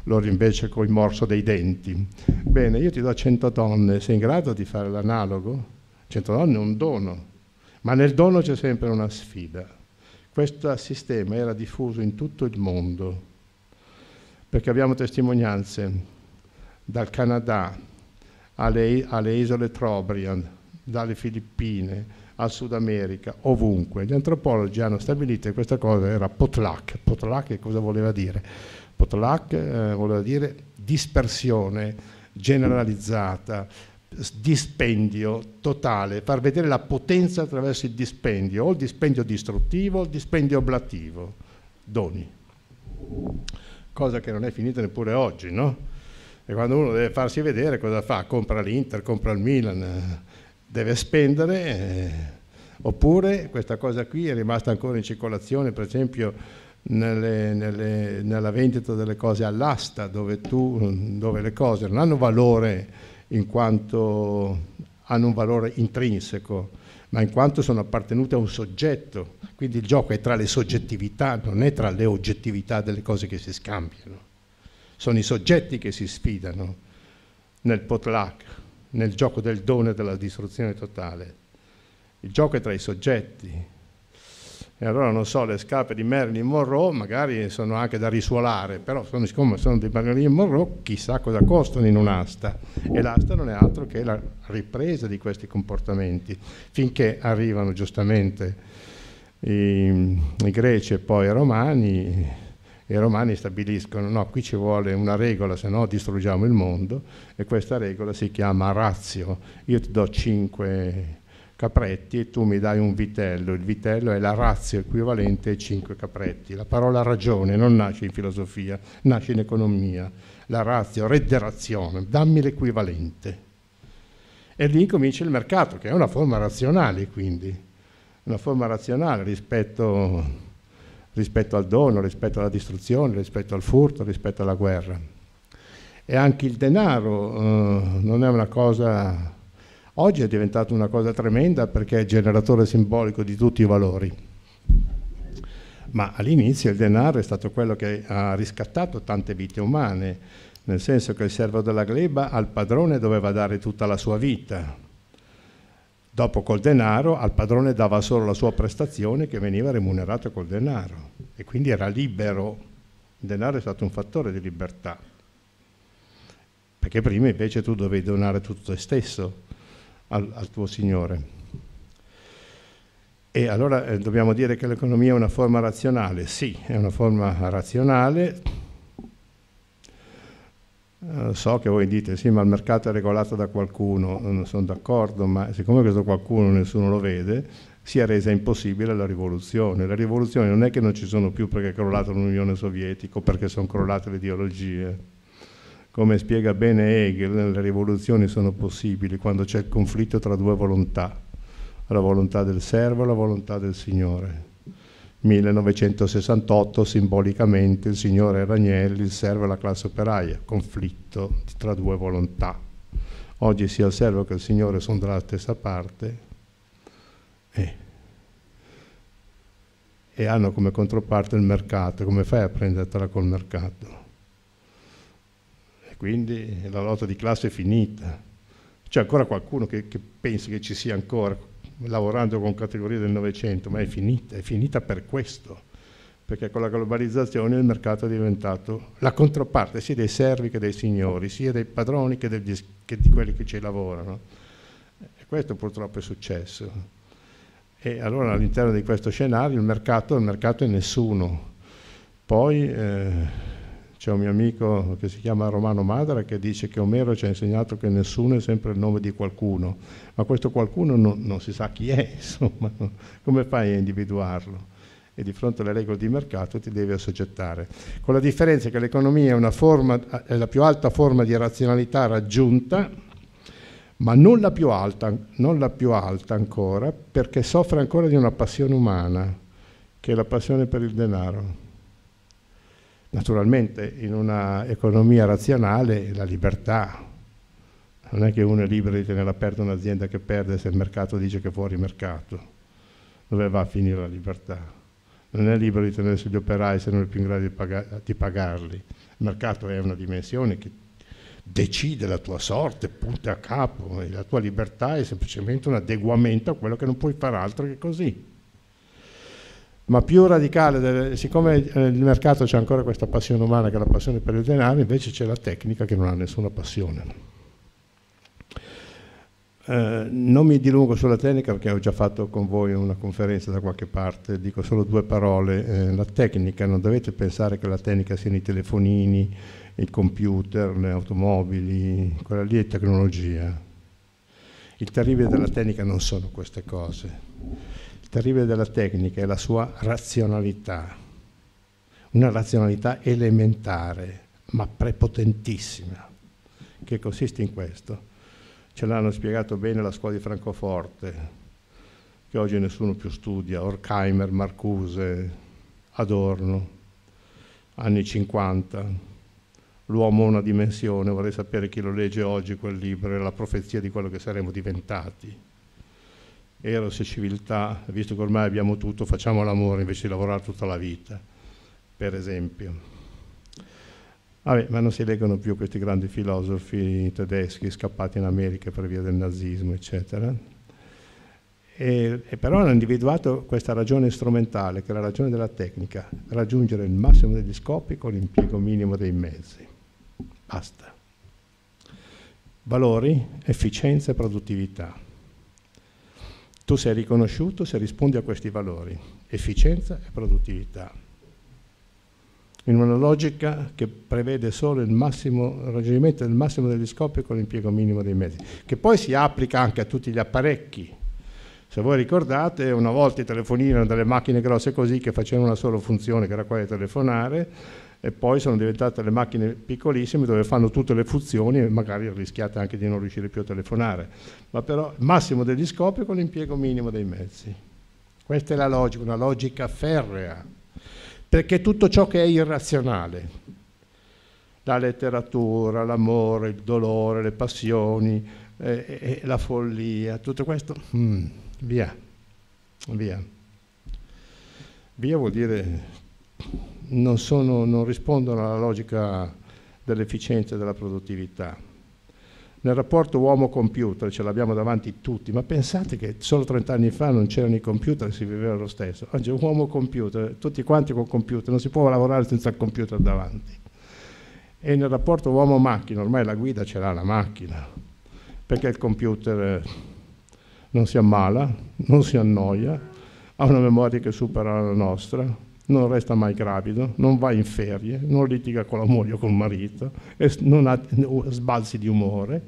loro invece con il morso dei denti. Bene, io ti do 100 donne, sei in grado di fare l'analogo? 100 donne è un dono, ma nel dono c'è sempre una sfida. Questo sistema era diffuso in tutto il mondo, perché abbiamo testimonianze dal Canada, alle, alle isole Trobriand, dalle Filippine al Sud America, ovunque. Gli antropologi hanno stabilito che questa cosa era potlac. Potlac che cosa voleva dire? Potlac eh, voleva dire dispersione generalizzata, dispendio totale, far vedere la potenza attraverso il dispendio, o il dispendio distruttivo o il dispendio oblativo, doni. Cosa che non è finita neppure oggi, no? E quando uno deve farsi vedere cosa fa? Compra l'Inter, compra il Milan, eh, deve spendere. Eh, oppure questa cosa qui è rimasta ancora in circolazione, per esempio nelle, nelle, nella vendita delle cose all'asta, dove, tu, dove le cose non hanno valore in quanto hanno un valore intrinseco, ma in quanto sono appartenute a un soggetto. Quindi il gioco è tra le soggettività, non è tra le oggettività delle cose che si scambiano sono i soggetti che si sfidano nel potluck, nel gioco del dono e della distruzione totale. Il gioco è tra i soggetti. E allora, non so, le scarpe di Marilyn Monroe magari sono anche da risuolare, però sono, siccome sono di Marilyn Monroe, chissà cosa costano in un'asta. E l'asta non è altro che la ripresa di questi comportamenti, finché arrivano giustamente i, i greci e poi i romani i romani stabiliscono no, qui ci vuole una regola, se no distruggiamo il mondo e questa regola si chiama razio. Io ti do cinque capretti e tu mi dai un vitello. Il vitello è la razio equivalente ai cinque capretti. La parola ragione non nasce in filosofia, nasce in economia. La razio, redderazione, dammi l'equivalente. E lì comincia il mercato, che è una forma razionale quindi, una forma razionale rispetto rispetto al dono, rispetto alla distruzione, rispetto al furto, rispetto alla guerra. E anche il denaro eh, non è una cosa, oggi è diventata una cosa tremenda perché è generatore simbolico di tutti i valori. Ma all'inizio il denaro è stato quello che ha riscattato tante vite umane, nel senso che il servo della gleba al padrone doveva dare tutta la sua vita, Dopo col denaro al padrone dava solo la sua prestazione che veniva remunerata col denaro e quindi era libero. Il denaro è stato un fattore di libertà. Perché prima invece tu dovevi donare tutto te stesso al, al tuo Signore. E allora eh, dobbiamo dire che l'economia è una forma razionale, sì, è una forma razionale eh, so che voi dite sì, ma il mercato è regolato da qualcuno, non sono d'accordo, ma siccome questo qualcuno nessuno lo vede, si è resa impossibile la rivoluzione. La rivoluzione non è che non ci sono più perché è crollata l'Unione Sovietica o perché sono crollate le ideologie. Come spiega bene Hegel, le rivoluzioni sono possibili quando c'è il conflitto tra due volontà, la volontà del servo e la volontà del Signore 1968 simbolicamente il signore Ragnelli serve alla classe operaia, conflitto tra due volontà. Oggi sia il servo che il signore sono dalla stessa parte eh. e hanno come controparte il mercato. Come fai a prendertela col mercato? E quindi la lotta di classe è finita. C'è ancora qualcuno che, che pensa che ci sia ancora lavorando con categorie del Novecento, ma è finita, è finita per questo perché con la globalizzazione il mercato è diventato la controparte sia dei servi che dei signori, sia dei padroni che, degli, che di quelli che ci lavorano. E questo purtroppo è successo. E allora all'interno di questo scenario il mercato, il mercato è nessuno. Poi eh, c'è un mio amico che si chiama Romano Madra che dice che Omero ci ha insegnato che nessuno è sempre il nome di qualcuno, ma questo qualcuno non, non si sa chi è, insomma, come fai a individuarlo? E di fronte alle regole di mercato ti devi assoggettare. Con la differenza che l'economia è, forma, è la più alta forma di razionalità raggiunta, ma non la, alta, non la più alta, ancora, perché soffre ancora di una passione umana, che è la passione per il denaro. Naturalmente in un'economia razionale la libertà, non è che uno è libero di tenere aperta un'azienda che perde se il mercato dice che è fuori mercato, dove va a finire la libertà? Non è libero di tenersi gli operai se non è più in grado di, pag di pagarli. Il mercato è una dimensione che decide la tua sorte, punta a capo, e la tua libertà è semplicemente un adeguamento a quello che non puoi fare altro che così ma più radicale, delle, siccome nel eh, mercato c'è ancora questa passione umana che è la passione per il denaro, invece c'è la tecnica che non ha nessuna passione. Eh, non mi dilungo sulla tecnica perché ho già fatto con voi una conferenza da qualche parte, dico solo due parole. Eh, la tecnica, non dovete pensare che la tecnica siano i telefonini, i computer, le automobili, quella lì è tecnologia. Il terribile della tecnica non sono queste cose terribile della tecnica è la sua razionalità, una razionalità elementare ma prepotentissima, che consiste in questo. Ce l'hanno spiegato bene la scuola di Francoforte, che oggi nessuno più studia, Horkheimer, Marcuse, Adorno, anni 50. L'uomo ha una dimensione, vorrei sapere chi lo legge oggi quel libro, è la profezia di quello che saremo diventati eros e civiltà, visto che ormai abbiamo tutto, facciamo l'amore invece di lavorare tutta la vita, per esempio. Vabbè, ma non si leggono più questi grandi filosofi tedeschi scappati in America per via del nazismo, eccetera. E, e però hanno individuato questa ragione strumentale, che è la ragione della tecnica, raggiungere il massimo degli scopi con l'impiego minimo dei mezzi. Basta. Valori, efficienza e produttività tu sei riconosciuto se rispondi a questi valori, efficienza e produttività. In una logica che prevede solo il, massimo, raggiungimento del massimo degli scopi con l'impiego minimo dei mezzi, che poi si applica anche a tutti gli apparecchi. Se voi ricordate, una volta i telefonini erano delle macchine grosse così che facevano una sola funzione, che era quella di telefonare, e poi sono diventate le macchine piccolissime dove fanno tutte le funzioni e magari rischiate anche di non riuscire più a telefonare, ma però massimo degli scopi con l'impiego minimo dei mezzi. Questa è la logica, una logica ferrea, perché tutto ciò che è irrazionale, la letteratura, l'amore, il dolore, le passioni, eh, eh, eh la follia, tutto questo, mm, via, via. Via vuol dire non, sono, non rispondono alla logica dell'efficienza e della produttività. Nel rapporto uomo-computer ce l'abbiamo davanti tutti, ma pensate che solo 30 anni fa non c'erano i computer e si viveva lo stesso. Oggi un uomo-computer, tutti quanti con computer, non si può lavorare senza il computer davanti. E nel rapporto uomo-macchina, ormai la guida ce l'ha la macchina, perché il computer eh, non si ammala, non si annoia, ha una memoria che supera la nostra, non resta mai gravido, non va in ferie, non litiga con la moglie o col marito, non ha sbalzi di umore.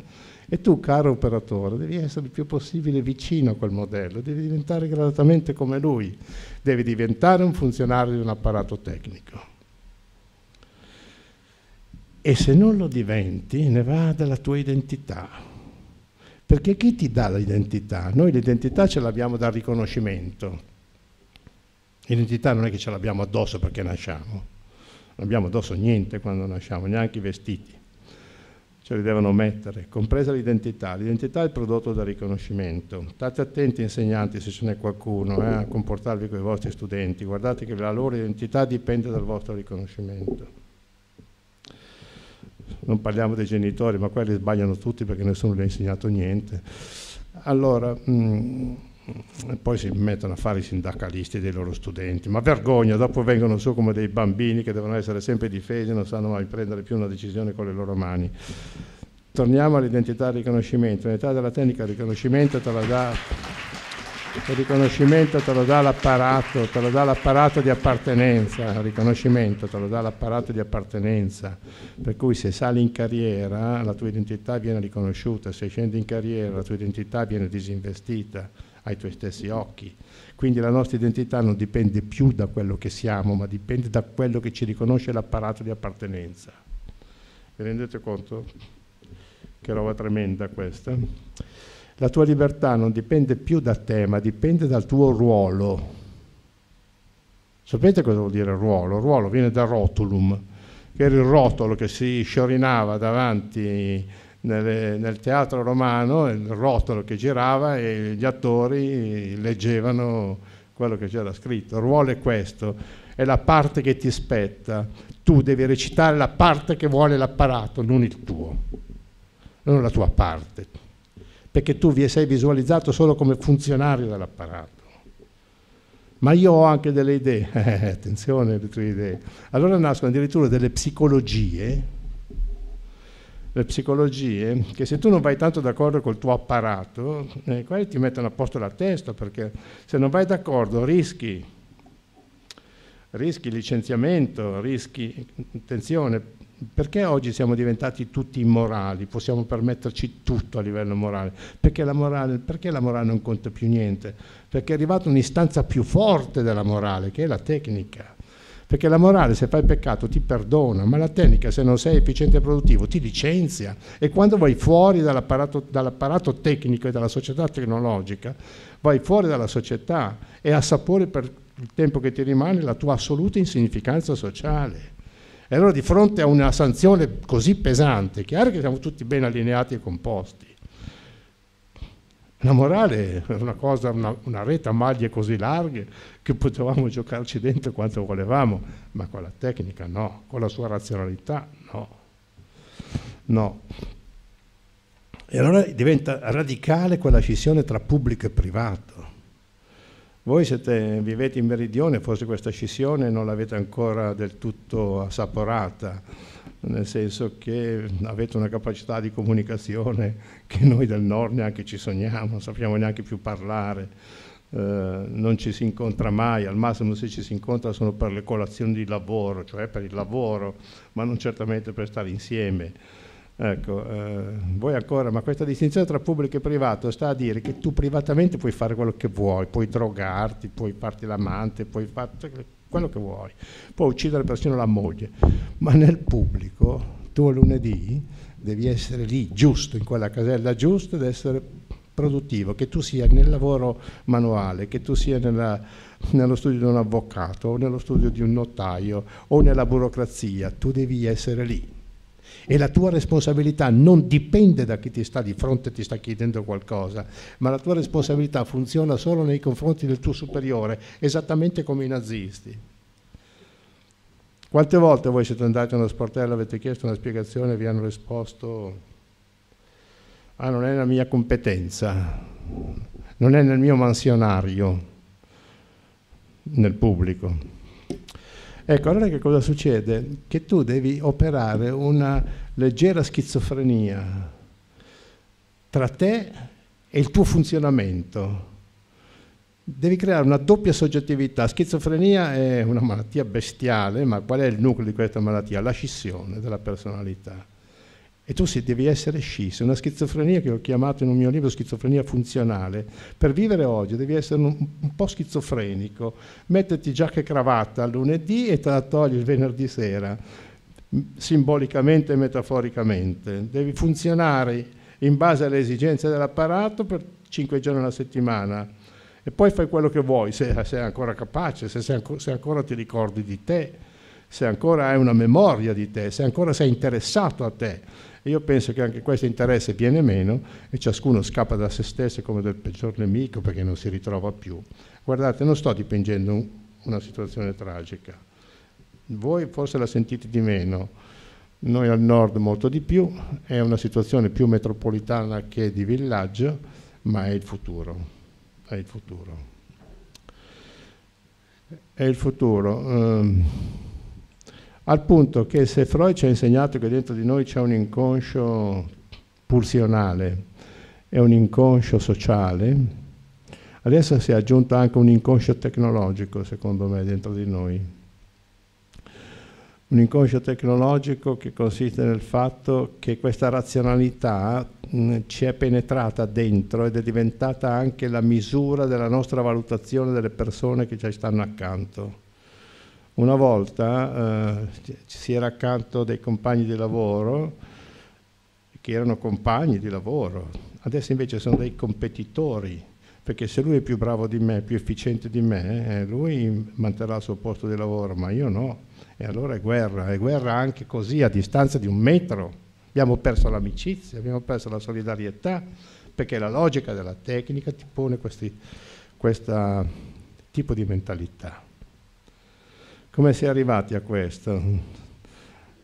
E tu, caro operatore, devi essere il più possibile vicino a quel modello, devi diventare gradatamente come lui, devi diventare un funzionario di un apparato tecnico. E se non lo diventi, ne va della tua identità. Perché chi ti dà l'identità? Noi l'identità ce l'abbiamo dal riconoscimento L'identità non è che ce l'abbiamo addosso perché nasciamo, non abbiamo addosso niente quando nasciamo, neanche i vestiti, ce li devono mettere, compresa l'identità. L'identità è il prodotto del riconoscimento. State attenti insegnanti se ce n'è qualcuno eh, a comportarvi con i vostri studenti, guardate che la loro identità dipende dal vostro riconoscimento. Non parliamo dei genitori, ma quelli sbagliano tutti perché nessuno gli ha insegnato niente. Allora, mh, mm, e poi si mettono a fare i sindacalisti dei loro studenti, ma vergogna, dopo vengono su come dei bambini che devono essere sempre difesi e non sanno mai prendere più una decisione con le loro mani. Torniamo all'identità del riconoscimento, l'identità della tecnica il riconoscimento te la dà il riconoscimento te lo dà l'apparato, te lo dà l'apparato di appartenenza, il riconoscimento te lo dà l'apparato di appartenenza, per cui se sali in carriera la tua identità viene riconosciuta, se scendi in carriera la tua identità viene disinvestita ai tuoi stessi occhi. Quindi la nostra identità non dipende più da quello che siamo, ma dipende da quello che ci riconosce l'apparato di appartenenza. Vi rendete conto? Che roba tremenda questa. La tua libertà non dipende più da te, ma dipende dal tuo ruolo. Sapete cosa vuol dire ruolo? Ruolo viene da rotulum, che era il rotolo che si sciorinava davanti nelle, nel teatro romano, il rotolo che girava e gli attori leggevano quello che c'era scritto. Il ruolo è questo, è la parte che ti spetta. Tu devi recitare la parte che vuole l'apparato, non il tuo, non la tua parte, perché tu vi sei visualizzato solo come funzionario dell'apparato ma io ho anche delle idee, attenzione alle tue idee. Allora nascono addirittura delle psicologie le psicologie, che se tu non vai tanto d'accordo col tuo apparato, eh, quelli ti mettono a posto la testa, perché se non vai d'accordo rischi, rischi licenziamento, rischi, attenzione, perché oggi siamo diventati tutti immorali, possiamo permetterci tutto a livello morale? Perché la morale, perché la morale non conta più niente? Perché è arrivata un'istanza più forte della morale, che è la tecnica perché la morale se fai peccato ti perdona, ma la tecnica se non sei efficiente e produttivo ti licenzia e quando vai fuori dall'apparato, dall'apparato tecnico e dalla società tecnologica, vai fuori dalla società e a sapore per il tempo che ti rimane la tua assoluta insignificanza sociale. E allora di fronte a una sanzione così pesante, è chiaro che siamo tutti ben allineati e composti, la morale era una cosa, una, una rete a maglie così larghe che potevamo giocarci dentro quanto volevamo, ma con la tecnica no, con la sua razionalità no. No. E allora diventa radicale quella scissione tra pubblico e privato voi siete, vivete in meridione, forse questa scissione non l'avete ancora del tutto assaporata, nel senso che avete una capacità di comunicazione che noi del nord neanche ci sogniamo, non sappiamo neanche più parlare, eh, non ci si incontra mai, al massimo se ci si incontra sono per le colazioni di lavoro, cioè per il lavoro, ma non certamente per stare insieme. Ecco, eh, voi ancora, ma questa distinzione tra pubblico e privato sta a dire che tu privatamente puoi fare quello che vuoi, puoi drogarti, puoi farti l'amante, puoi fare cioè, quello che vuoi, puoi uccidere persino la moglie, ma nel pubblico tu lunedì devi essere lì giusto, in quella casella giusta ed essere produttivo, che tu sia nel lavoro manuale, che tu sia nella, nello studio di un avvocato o nello studio di un notaio o nella burocrazia, tu devi essere lì e la tua responsabilità non dipende da chi ti sta di fronte e ti sta chiedendo qualcosa, ma la tua responsabilità funziona solo nei confronti del tuo superiore, esattamente come i nazisti. Quante volte voi siete andati a una sportella, avete chiesto una spiegazione e vi hanno risposto ah non è la mia competenza, non è nel mio mansionario, nel pubblico. Ecco, allora che cosa succede? Che tu devi operare una leggera schizofrenia tra te e il tuo funzionamento. Devi creare una doppia soggettività. Schizofrenia è una malattia bestiale, ma qual è il nucleo di questa malattia? La scissione della personalità e tu se devi essere scisso, una schizofrenia che ho chiamato in un mio libro schizofrenia funzionale, per vivere oggi devi essere un, un po' schizofrenico, metterti giacca e cravatta lunedì e te la togli il venerdì sera, simbolicamente e metaforicamente. Devi funzionare in base alle esigenze dell'apparato per cinque giorni alla settimana e poi fai quello che vuoi, se sei ancora capace, se, ancora, se ancora ti ricordi di te se ancora hai una memoria di te, se ancora sei interessato a te. io penso che anche questo interesse viene meno e ciascuno scappa da se stesso come del peggior nemico perché non si ritrova più. Guardate, non sto dipingendo una situazione tragica. Voi forse la sentite di meno, noi al nord molto di più, è una situazione più metropolitana che di villaggio, ma è il futuro. È il futuro. È il futuro. Um, al punto che se Freud ci ha insegnato che dentro di noi c'è un inconscio pulsionale e un inconscio sociale, adesso si è aggiunto anche un inconscio tecnologico, secondo me, dentro di noi. Un inconscio tecnologico che consiste nel fatto che questa razionalità ci è penetrata dentro ed è diventata anche la misura della nostra valutazione delle persone che ci stanno accanto una volta eh, si era accanto dei compagni di lavoro che erano compagni di lavoro, adesso invece sono dei competitori, perché se lui è più bravo di me, più efficiente di me, eh, lui manterrà il suo posto di lavoro, ma io no. E allora è guerra, è guerra anche così a distanza di un metro. Abbiamo perso l'amicizia, abbiamo perso la solidarietà, perché la logica della tecnica ti pone questo tipo di mentalità. Come si è arrivati a questo?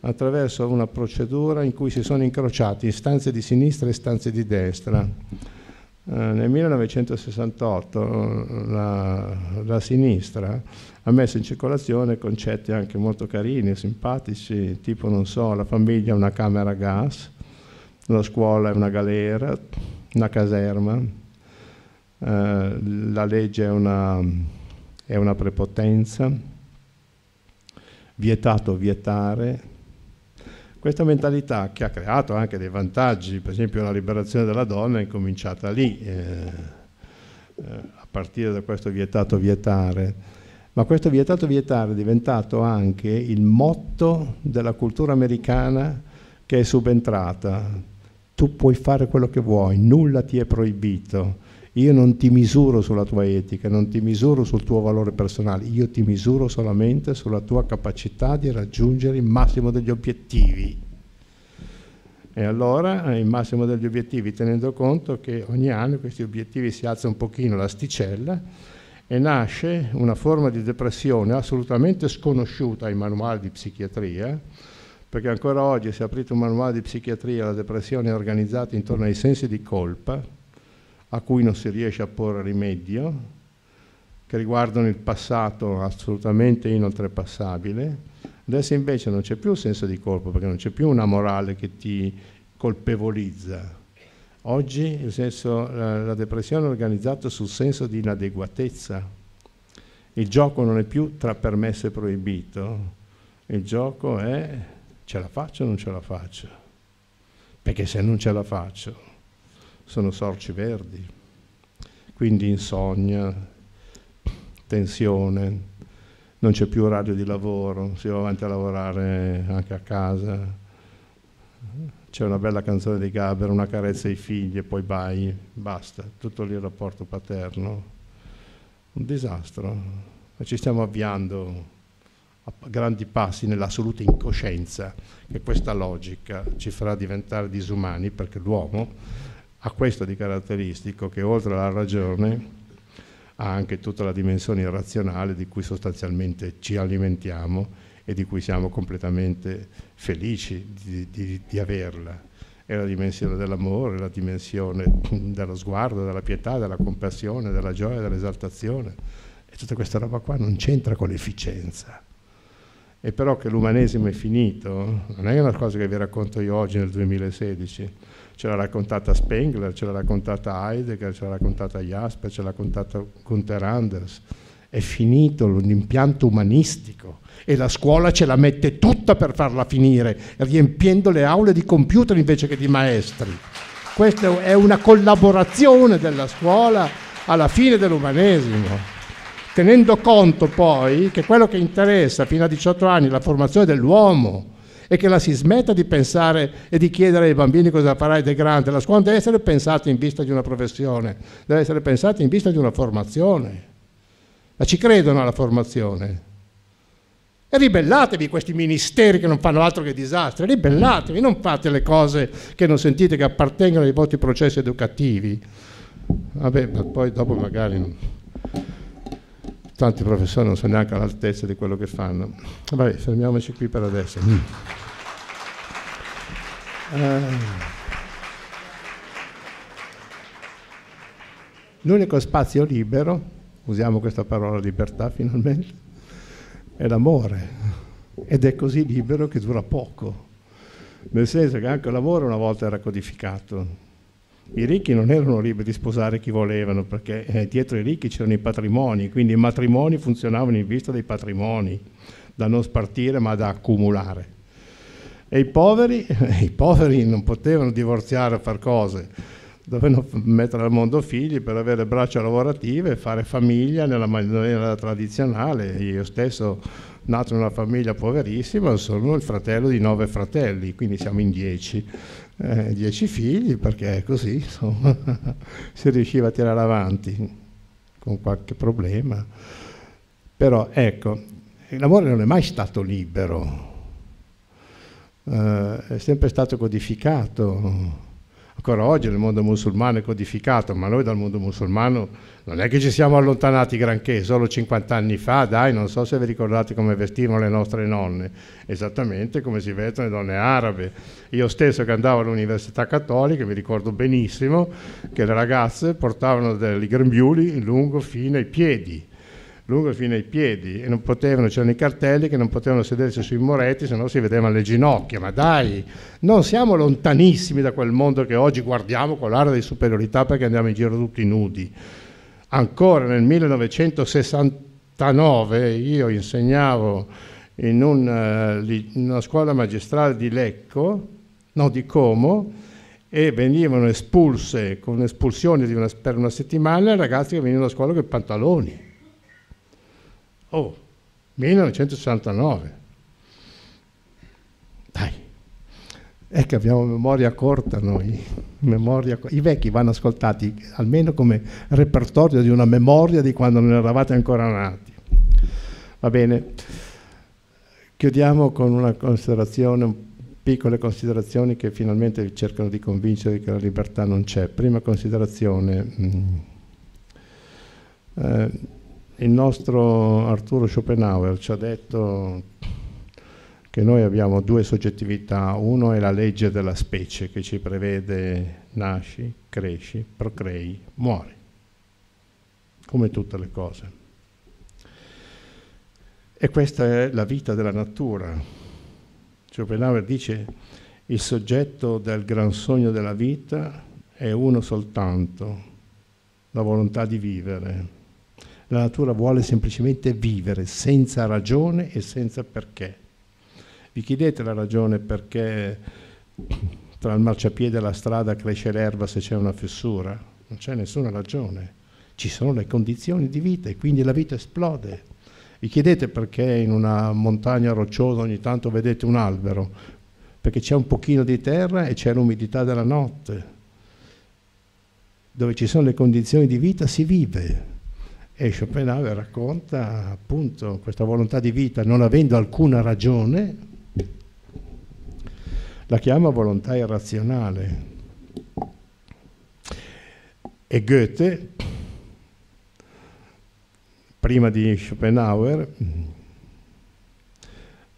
Attraverso una procedura in cui si sono incrociati istanze di sinistra e istanze di destra. Eh, nel 1968 eh, la, la sinistra ha messo in circolazione concetti anche molto carini e simpatici, tipo, non so, la famiglia è una camera a gas, la scuola è una galera, una caserma, eh, la legge è una, è una prepotenza, vietato vietare. Questa mentalità che ha creato anche dei vantaggi, per esempio la liberazione della donna è cominciata lì, eh, eh, a partire da questo vietato vietare. Ma questo vietato vietare è diventato anche il motto della cultura americana che è subentrata. Tu puoi fare quello che vuoi, nulla ti è proibito io non ti misuro sulla tua etica, non ti misuro sul tuo valore personale, io ti misuro solamente sulla tua capacità di raggiungere il massimo degli obiettivi. E allora il massimo degli obiettivi, tenendo conto che ogni anno questi obiettivi si alza un pochino l'asticella e nasce una forma di depressione assolutamente sconosciuta ai manuali di psichiatria, perché ancora oggi se aprite un manuale di psichiatria la depressione è organizzata intorno ai sensi di colpa, a cui non si riesce a porre rimedio, che riguardano il passato assolutamente inoltrepassabile. Adesso invece non c'è più senso di colpa perché non c'è più una morale che ti colpevolizza. Oggi senso, la, la depressione è organizzata sul senso di inadeguatezza. Il gioco non è più tra permesso e proibito, il gioco è ce la faccio o non ce la faccio. Perché se non ce la faccio sono sorci verdi, quindi insonnia, tensione, non c'è più orario di lavoro, si va avanti a lavorare anche a casa. C'è una bella canzone di Gaber, una carezza ai figli e poi vai, basta, tutto lì il rapporto paterno. Un disastro. Ma ci stiamo avviando a grandi passi nell'assoluta incoscienza che questa logica ci farà diventare disumani perché l'uomo ha questo di caratteristico che oltre alla ragione ha anche tutta la dimensione irrazionale di cui sostanzialmente ci alimentiamo e di cui siamo completamente felici di, di, di averla. È la dimensione dell'amore, la dimensione dello sguardo, della pietà, della compassione, della gioia, dell'esaltazione. E tutta questa roba qua non c'entra con l'efficienza e però che l'umanesimo è finito non è una cosa che vi racconto io oggi nel 2016 ce l'ha raccontata Spengler, ce l'ha raccontata Heidegger, ce l'ha raccontata Jasper, ce l'ha raccontata Gunther Anders è finito l'impianto umanistico e la scuola ce la mette tutta per farla finire riempiendo le aule di computer invece che di maestri questa è una collaborazione della scuola alla fine dell'umanesimo tenendo conto poi che quello che interessa fino a 18 anni è la formazione dell'uomo e che la si smetta di pensare e di chiedere ai bambini cosa farai da grande. La scuola deve essere pensata in vista di una professione, deve essere pensata in vista di una formazione. Ma ci credono alla formazione. E ribellatevi questi ministeri che non fanno altro che disastri, ribellatevi, non fate le cose che non sentite che appartengono ai vostri processi educativi. Vabbè, ma poi dopo magari... Non tanti professori non sono neanche all'altezza di quello che fanno. Vabbè, fermiamoci qui per adesso. Mm. Eh, l'unico spazio libero, usiamo questa parola libertà finalmente, è l'amore. Ed è così libero che dura poco, nel senso che anche l'amore una volta era codificato, i ricchi non erano liberi di sposare chi volevano perché eh, dietro i ricchi c'erano i patrimoni, quindi i matrimoni funzionavano in vista dei patrimoni, da non spartire ma da accumulare. E i poveri, i poveri non potevano divorziare o far cose, dovevano mettere al mondo figli per avere braccia lavorative e fare famiglia nella maniera tradizionale. Io stesso, nato in una famiglia poverissima, sono il fratello di nove fratelli, quindi siamo in dieci eh, dieci figli perché così insomma, si riusciva a tirare avanti con qualche problema. Però ecco, l'amore non è mai stato libero, eh, è sempre stato codificato Ancora oggi nel mondo musulmano è codificato, ma noi dal mondo musulmano non è che ci siamo allontanati granché, solo 50 anni fa, dai, non so se vi ricordate come vestivano le nostre nonne, esattamente come si vestono le donne arabe. Io stesso che andavo all'università cattolica mi ricordo benissimo che le ragazze portavano dei grembiuli in lungo fino ai piedi, lungo fino ai piedi e non potevano, c'erano i cartelli che non potevano sedersi sui moretti, se no si vedevano le ginocchia, ma dai, non siamo lontanissimi da quel mondo che oggi guardiamo con l'area di superiorità perché andiamo in giro tutti nudi. Ancora nel 1969 io insegnavo in una, eh, una scuola magistrale di Lecco, no di Como, e venivano espulse con un'espulsione una, per una settimana ragazzi che venivano a scuola con i pantaloni Oh, 1969. Dai, è che abbiamo memoria corta noi. Memoria I vecchi vanno ascoltati almeno come repertorio di una memoria di quando non eravate ancora nati. Va bene, chiudiamo con una considerazione, piccole considerazioni che finalmente cercano di convincere che la libertà non c'è. Prima considerazione. Mh, mm, eh, il nostro Arturo Schopenhauer ci ha detto che noi abbiamo due soggettività, uno è la legge della specie che ci prevede nasci, cresci, procrei, muori, come tutte le cose. E questa è la vita della natura. Schopenhauer dice il soggetto del gran sogno della vita è uno soltanto, la volontà di vivere, la natura vuole semplicemente vivere senza ragione e senza perché. Vi chiedete la ragione perché tra il marciapiede e la strada cresce l'erba se c'è una fessura? Non c'è nessuna ragione. Ci sono le condizioni di vita e quindi la vita esplode. Vi chiedete perché in una montagna rocciosa ogni tanto vedete un albero? Perché c'è un pochino di terra e c'è l'umidità della notte. Dove ci sono le condizioni di vita si vive. E Schopenhauer racconta appunto questa volontà di vita non avendo alcuna ragione, la chiama volontà irrazionale. E Goethe, prima di Schopenhauer,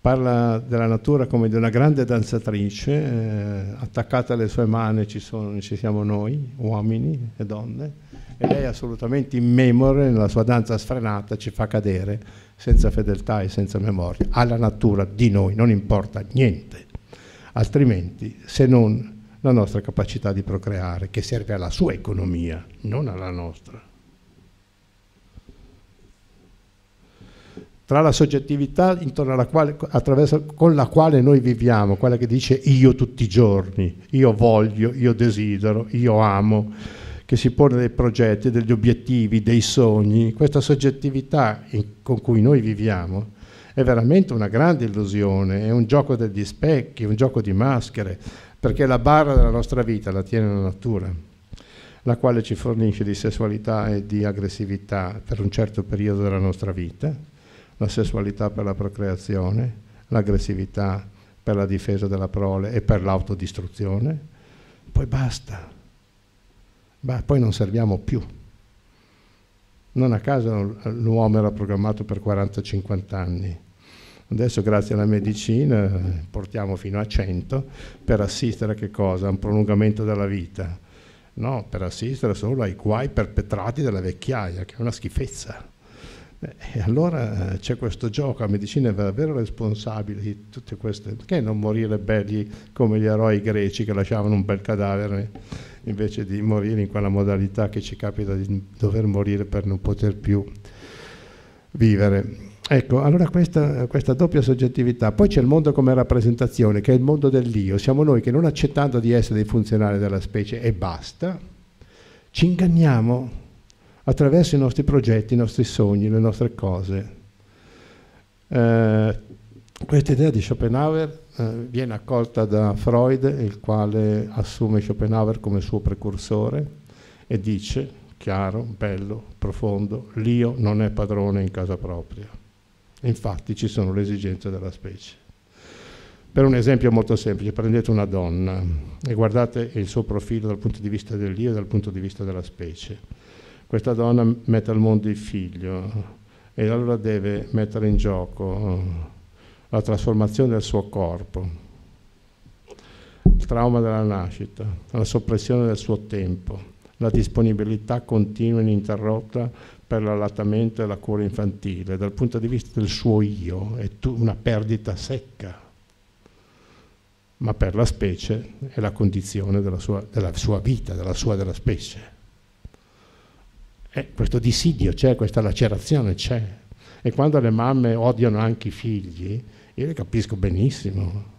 parla della natura come di una grande danzatrice, eh, attaccata alle sue mani ci, sono, ci siamo noi, uomini e donne, e lei assolutamente immemore nella sua danza sfrenata ci fa cadere senza fedeltà e senza memoria alla natura di noi, non importa niente, altrimenti se non la nostra capacità di procreare che serve alla sua economia, non alla nostra. tra la soggettività intorno alla quale, attraverso, con la quale noi viviamo, quella che dice io tutti i giorni, io voglio, io desidero, io amo, che si pone dei progetti, degli obiettivi, dei sogni, questa soggettività in, con cui noi viviamo è veramente una grande illusione, è un gioco degli specchi, un gioco di maschere, perché la barra della nostra vita la tiene la natura, la quale ci fornisce di sessualità e di aggressività per un certo periodo della nostra vita, la sessualità per la procreazione, l'aggressività per la difesa della prole e per l'autodistruzione, poi basta, Beh, poi non serviamo più. Non a caso l'uomo era programmato per 40-50 anni. Adesso grazie alla medicina portiamo fino a 100 per assistere a, a un prolungamento della vita. No, per assistere solo ai guai perpetrati dalla vecchiaia, che è una schifezza. E allora eh, c'è questo gioco, la medicina è davvero responsabile di tutte queste... Perché non morire belli come gli eroi greci che lasciavano un bel cadavere? invece di morire in quella modalità che ci capita di dover morire per non poter più vivere. Ecco, allora questa, questa doppia soggettività. Poi c'è il mondo come rappresentazione, che è il mondo dell'io. Siamo noi che non accettando di essere dei funzionari della specie e basta, ci inganniamo attraverso i nostri progetti, i nostri sogni, le nostre cose. Eh, questa idea di Schopenhauer eh, viene accolta da Freud, il quale assume Schopenhauer come suo precursore e dice, chiaro, bello, profondo, l'io non è padrone in casa propria. Infatti ci sono le esigenze della specie. Per un esempio molto semplice, prendete una donna e guardate il suo profilo dal punto di vista dell'io e dal punto di vista della specie. Questa donna mette al mondo il figlio e allora deve mettere in gioco la trasformazione del suo corpo, il trauma della nascita, la soppressione del suo tempo, la disponibilità continua e ininterrotta per l'allattamento e la cura infantile, dal punto di vista del suo io è una perdita secca, ma per la specie è la condizione della sua, della sua vita, della sua della specie. Eh, questo dissidio c'è, questa lacerazione c'è. E quando le mamme odiano anche i figli, io le capisco benissimo.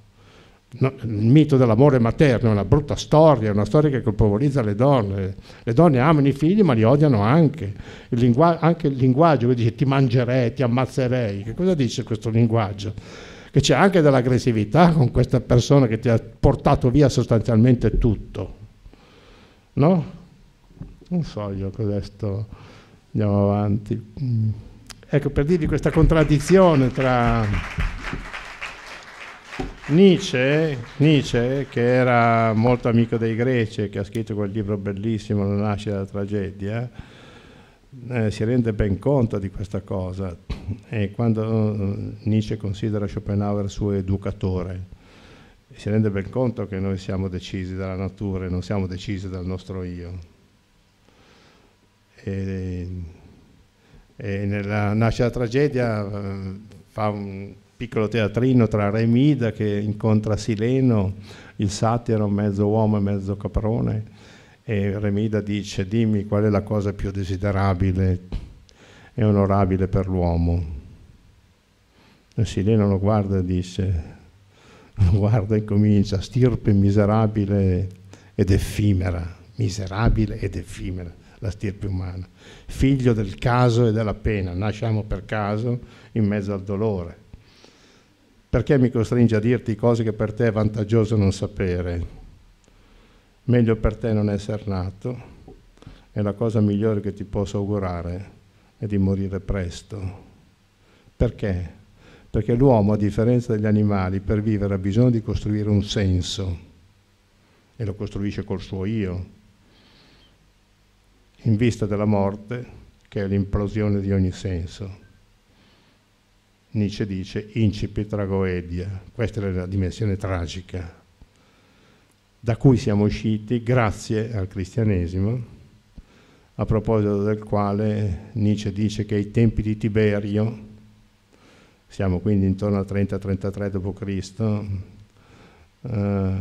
No, il mito dell'amore materno è una brutta storia, una storia che colpevolizza le donne. Le donne amano i figli ma li odiano anche. Il lingua- anche il linguaggio che dice ti mangerei, ti ammazzerei. Che cosa dice questo linguaggio? Che c'è anche dell'aggressività con questa persona che ti ha portato via sostanzialmente tutto. No? Non so io cos'è sto. Andiamo avanti. Ecco, per dirvi questa contraddizione tra... Nietzsche, Nietzsche, che era molto amico dei greci e che ha scritto quel libro bellissimo, La nascita della tragedia, eh, si rende ben conto di questa cosa e quando eh, Nietzsche considera Schopenhauer suo educatore si rende ben conto che noi siamo decisi dalla natura e non siamo decisi dal nostro io. E, e nella nascita della tragedia eh, fa un, piccolo teatrino tra Remida che incontra Sileno, il satiro mezzo uomo e mezzo caprone e Remida dice dimmi qual è la cosa più desiderabile e onorabile per l'uomo. E Sileno lo guarda e dice, guarda e comincia, stirpe miserabile ed effimera, miserabile ed effimera la stirpe umana, figlio del caso e della pena, nasciamo per caso in mezzo al dolore perché mi costringe a dirti cose che per te è vantaggioso non sapere? Meglio per te non essere nato e la cosa migliore che ti posso augurare è di morire presto. Perché? Perché l'uomo, a differenza degli animali, per vivere ha bisogno di costruire un senso e lo costruisce col suo io, in vista della morte che è l'implosione di ogni senso. Nietzsche dice incipit tragoedia, questa è la dimensione tragica da cui siamo usciti grazie al cristianesimo, a proposito del quale Nietzsche dice che ai tempi di Tiberio, siamo quindi intorno al 30-33 d.C., eh,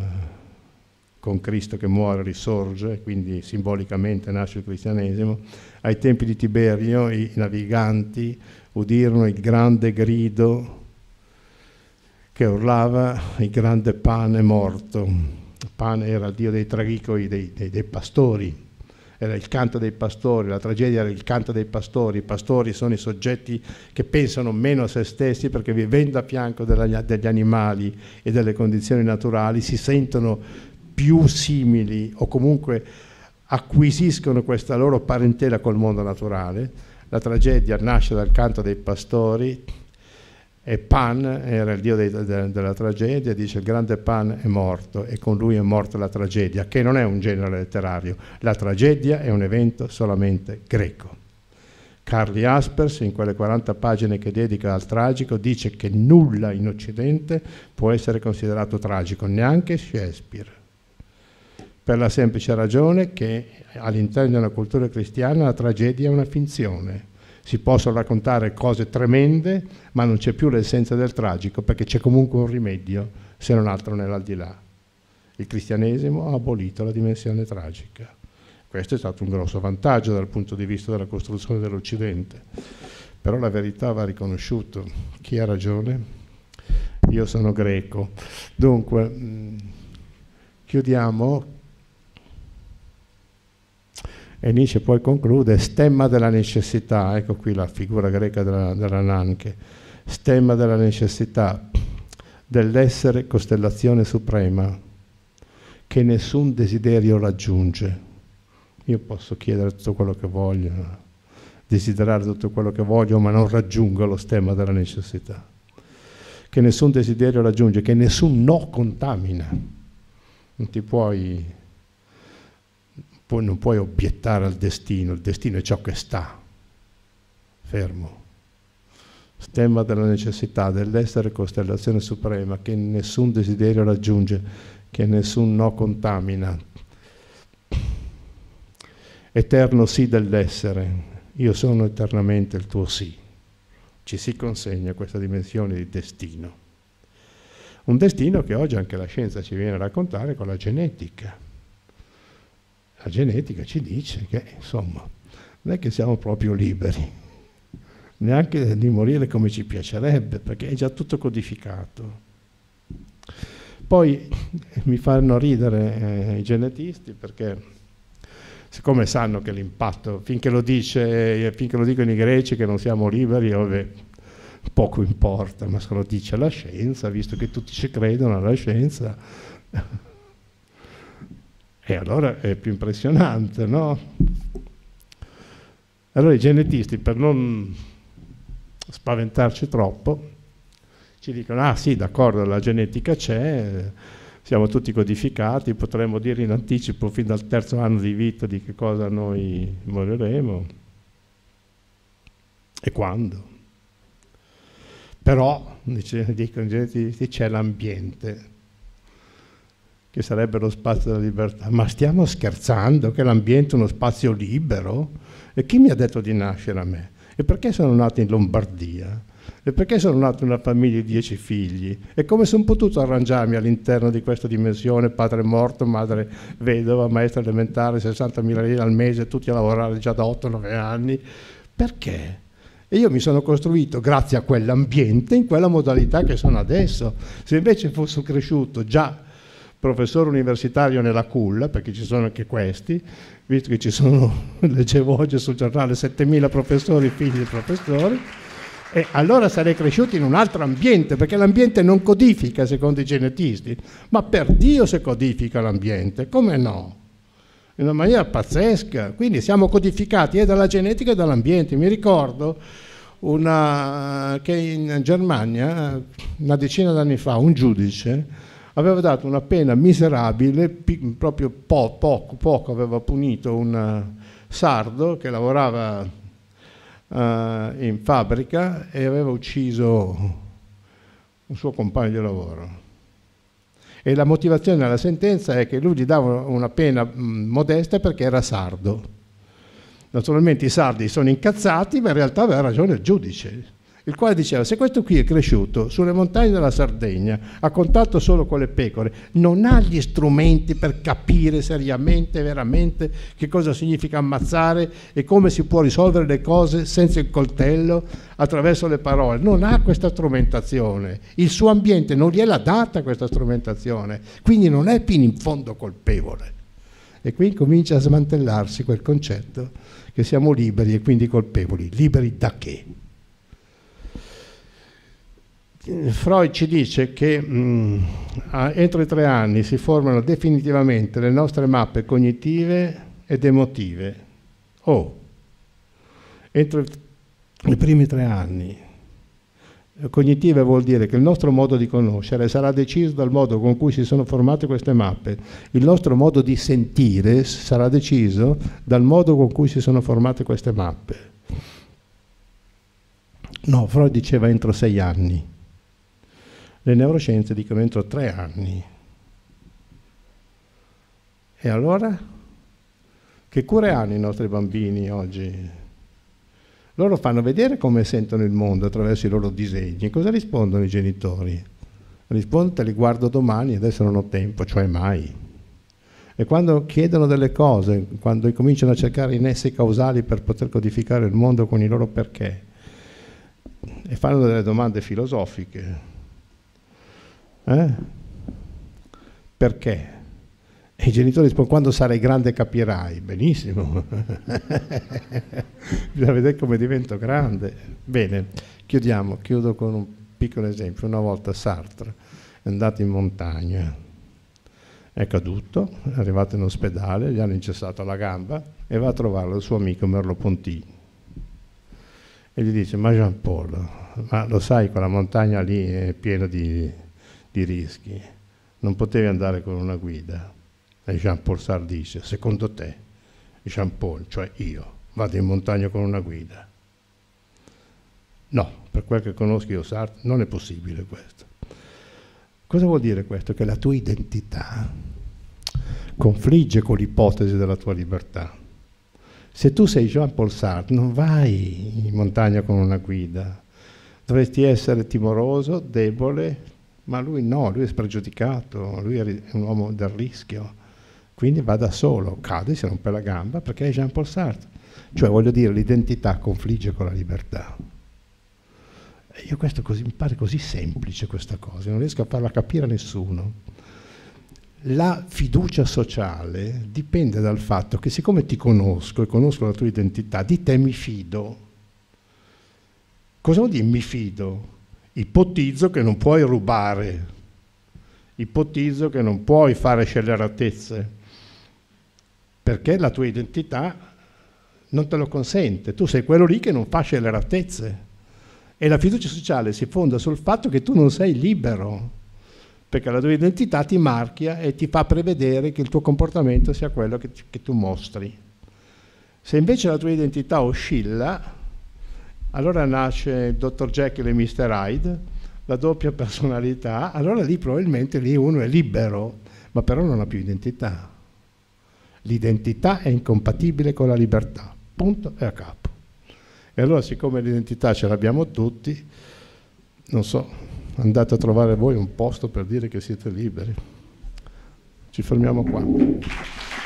con Cristo che muore risorge, quindi simbolicamente nasce il cristianesimo, ai tempi di Tiberio i naviganti udirono il grande grido che urlava il grande pane morto. pane era il dio dei tragicoi, dei, dei, dei pastori, era il canto dei pastori, la tragedia era il canto dei pastori, i pastori sono i soggetti che pensano meno a se stessi perché vivendo a fianco della, degli animali e delle condizioni naturali si sentono più simili o comunque acquisiscono questa loro parentela col mondo naturale, la tragedia nasce dal canto dei pastori e Pan era il dio dei, de, della tragedia, dice il grande Pan è morto e con lui è morta la tragedia, che non è un genere letterario, la tragedia è un evento solamente greco. Carly Aspers, in quelle 40 pagine che dedica al tragico, dice che nulla in Occidente può essere considerato tragico, neanche Shakespeare per la semplice ragione che all'interno di una cultura cristiana la tragedia è una finzione. Si possono raccontare cose tremende, ma non c'è più l'essenza del tragico, perché c'è comunque un rimedio, se non altro nell'aldilà. Il cristianesimo ha abolito la dimensione tragica. Questo è stato un grosso vantaggio dal punto di vista della costruzione dell'Occidente. Però la verità va riconosciuta. Chi ha ragione? Io sono greco. Dunque, chiudiamo e Nietzsche poi conclude, stemma della necessità, ecco qui la figura greca della, della Nanche, stemma della necessità, dell'essere costellazione suprema, che nessun desiderio raggiunge. Io posso chiedere tutto quello che voglio, desiderare tutto quello che voglio, ma non raggiungo lo stemma della necessità. Che nessun desiderio raggiunge, che nessun no contamina. Non ti puoi poi non puoi obiettare al destino, il destino è ciò che sta, fermo. Stemma della necessità dell'essere costellazione suprema che nessun desiderio raggiunge, che nessun no contamina. Eterno sì dell'essere, io sono eternamente il tuo sì. Ci si consegna questa dimensione di destino. Un destino che oggi anche la scienza ci viene a raccontare con la genetica la genetica ci dice che, insomma, non è che siamo proprio liberi, neanche di morire come ci piacerebbe, perché è già tutto codificato. Poi eh, mi fanno ridere eh, i genetisti perché siccome sanno che l'impatto, finché lo, dice, eh, finché lo dicono i greci che non siamo liberi, vabbè, poco importa, ma se lo dice la scienza, visto che tutti ci credono alla scienza, e allora è più impressionante, no? Allora i genetisti, per non spaventarci troppo, ci dicono, ah sì, d'accordo, la genetica c'è, siamo tutti codificati, potremmo dire in anticipo fin dal terzo anno di vita di che cosa noi moriremo e quando. Però, dicono i genetisti, c'è l'ambiente che sarebbe lo spazio della libertà. Ma stiamo scherzando che l'ambiente è uno spazio libero? E chi mi ha detto di nascere a me? E perché sono nato in Lombardia? E perché sono nato in una famiglia di dieci figli? E come sono potuto arrangiarmi all'interno di questa dimensione, padre morto, madre vedova, maestra elementare, 60.000 lire al mese, tutti a lavorare già da 8-9 anni? Perché? E io mi sono costruito, grazie a quell'ambiente, in quella modalità che sono adesso. Se invece fossi cresciuto già professore universitario nella culla, perché ci sono anche questi, visto che ci sono, leggevo oggi sul giornale, 7.000 professori, figli di professori, e allora sarei cresciuto in un altro ambiente, perché l'ambiente non codifica secondo i genetisti, ma per Dio se codifica l'ambiente, come no? In una maniera pazzesca, quindi siamo codificati sia eh, dalla genetica e dall'ambiente. Mi ricordo una, che in Germania, una decina d'anni fa, un giudice aveva dato una pena miserabile, proprio po poco, poco aveva punito un eh, sardo che lavorava uh, in fabbrica e aveva ucciso un suo compagno di lavoro. E la motivazione della sentenza è che lui gli dava una pena mm, modesta perché era sardo. Naturalmente i sardi sono incazzati, ma in realtà aveva ragione il giudice il quale diceva se questo qui è cresciuto sulle montagne della Sardegna, a contatto solo con le pecore, non ha gli strumenti per capire seriamente, veramente che cosa significa ammazzare e come si può risolvere le cose senza il coltello, attraverso le parole, non ha questa strumentazione, il suo ambiente non gliela data questa strumentazione, quindi non è fino in fondo colpevole. E qui comincia a smantellarsi quel concetto che siamo liberi e quindi colpevoli, liberi da che? Freud ci dice che mh, mm, entro i tre anni si formano definitivamente le nostre mappe cognitive ed emotive. Oh, entro i primi tre anni. Eh, cognitive vuol dire che il nostro modo di conoscere sarà deciso dal modo con cui si sono formate queste mappe, il nostro modo di sentire sarà deciso dal modo con cui si sono formate queste mappe. No, Freud diceva entro sei anni le neuroscienze dicono entro tre anni. E allora? Che cure hanno i nostri bambini oggi? Loro fanno vedere come sentono il mondo attraverso i loro disegni. Cosa rispondono i genitori? Rispondono, te li guardo domani, adesso non ho tempo, cioè mai. E quando chiedono delle cose, quando cominciano a cercare i nessi causali per poter codificare il mondo con i loro perché, e fanno delle domande filosofiche, eh? Perché? E i genitori rispondono, quando sarai grande capirai, benissimo, bisogna vedere come divento grande. Bene, chiudiamo, chiudo con un piccolo esempio. Una volta Sartre è andato in montagna, è caduto, è arrivato in ospedale, gli hanno incessato la gamba e va a trovarlo il suo amico Merlo Ponti. e gli dice, ma Jean-Paul, ma lo sai quella montagna lì è piena di di rischi. Non potevi andare con una guida. E Jean-Paul Sartre dice, secondo te, Jean-Paul, cioè io, vado in montagna con una guida? No, per quel che conosco io Sartre, non è possibile questo. Cosa vuol dire questo? Che la tua identità confligge con l'ipotesi della tua libertà. Se tu sei Jean-Paul Sartre, non vai in montagna con una guida, dovresti essere timoroso, debole, ma lui no, lui è spregiudicato, lui è un uomo del rischio, quindi va da solo, cade, si rompe la gamba perché è Jean-Paul Sartre. Cioè voglio dire, l'identità confligge con la libertà. E io questo così, mi pare così semplice questa cosa, non riesco a farla capire a nessuno. La fiducia sociale dipende dal fatto che siccome ti conosco e conosco la tua identità, di te mi fido. Cosa vuol dire mi fido? Ipotizzo che non puoi rubare, ipotizzo che non puoi fare scelleratezze, perché la tua identità non te lo consente, tu sei quello lì che non fa scelleratezze. E la fiducia sociale si fonda sul fatto che tu non sei libero, perché la tua identità ti marchia e ti fa prevedere che il tuo comportamento sia quello che, che tu mostri. Se invece la tua identità oscilla, allora nasce il dottor Jekyll e Mr. Hyde, la doppia personalità, allora lì probabilmente lì uno è libero, ma però non ha più identità. L'identità è incompatibile con la libertà, punto e a capo. E allora siccome l'identità ce l'abbiamo tutti, non so, andate a trovare voi un posto per dire che siete liberi. Ci fermiamo qua.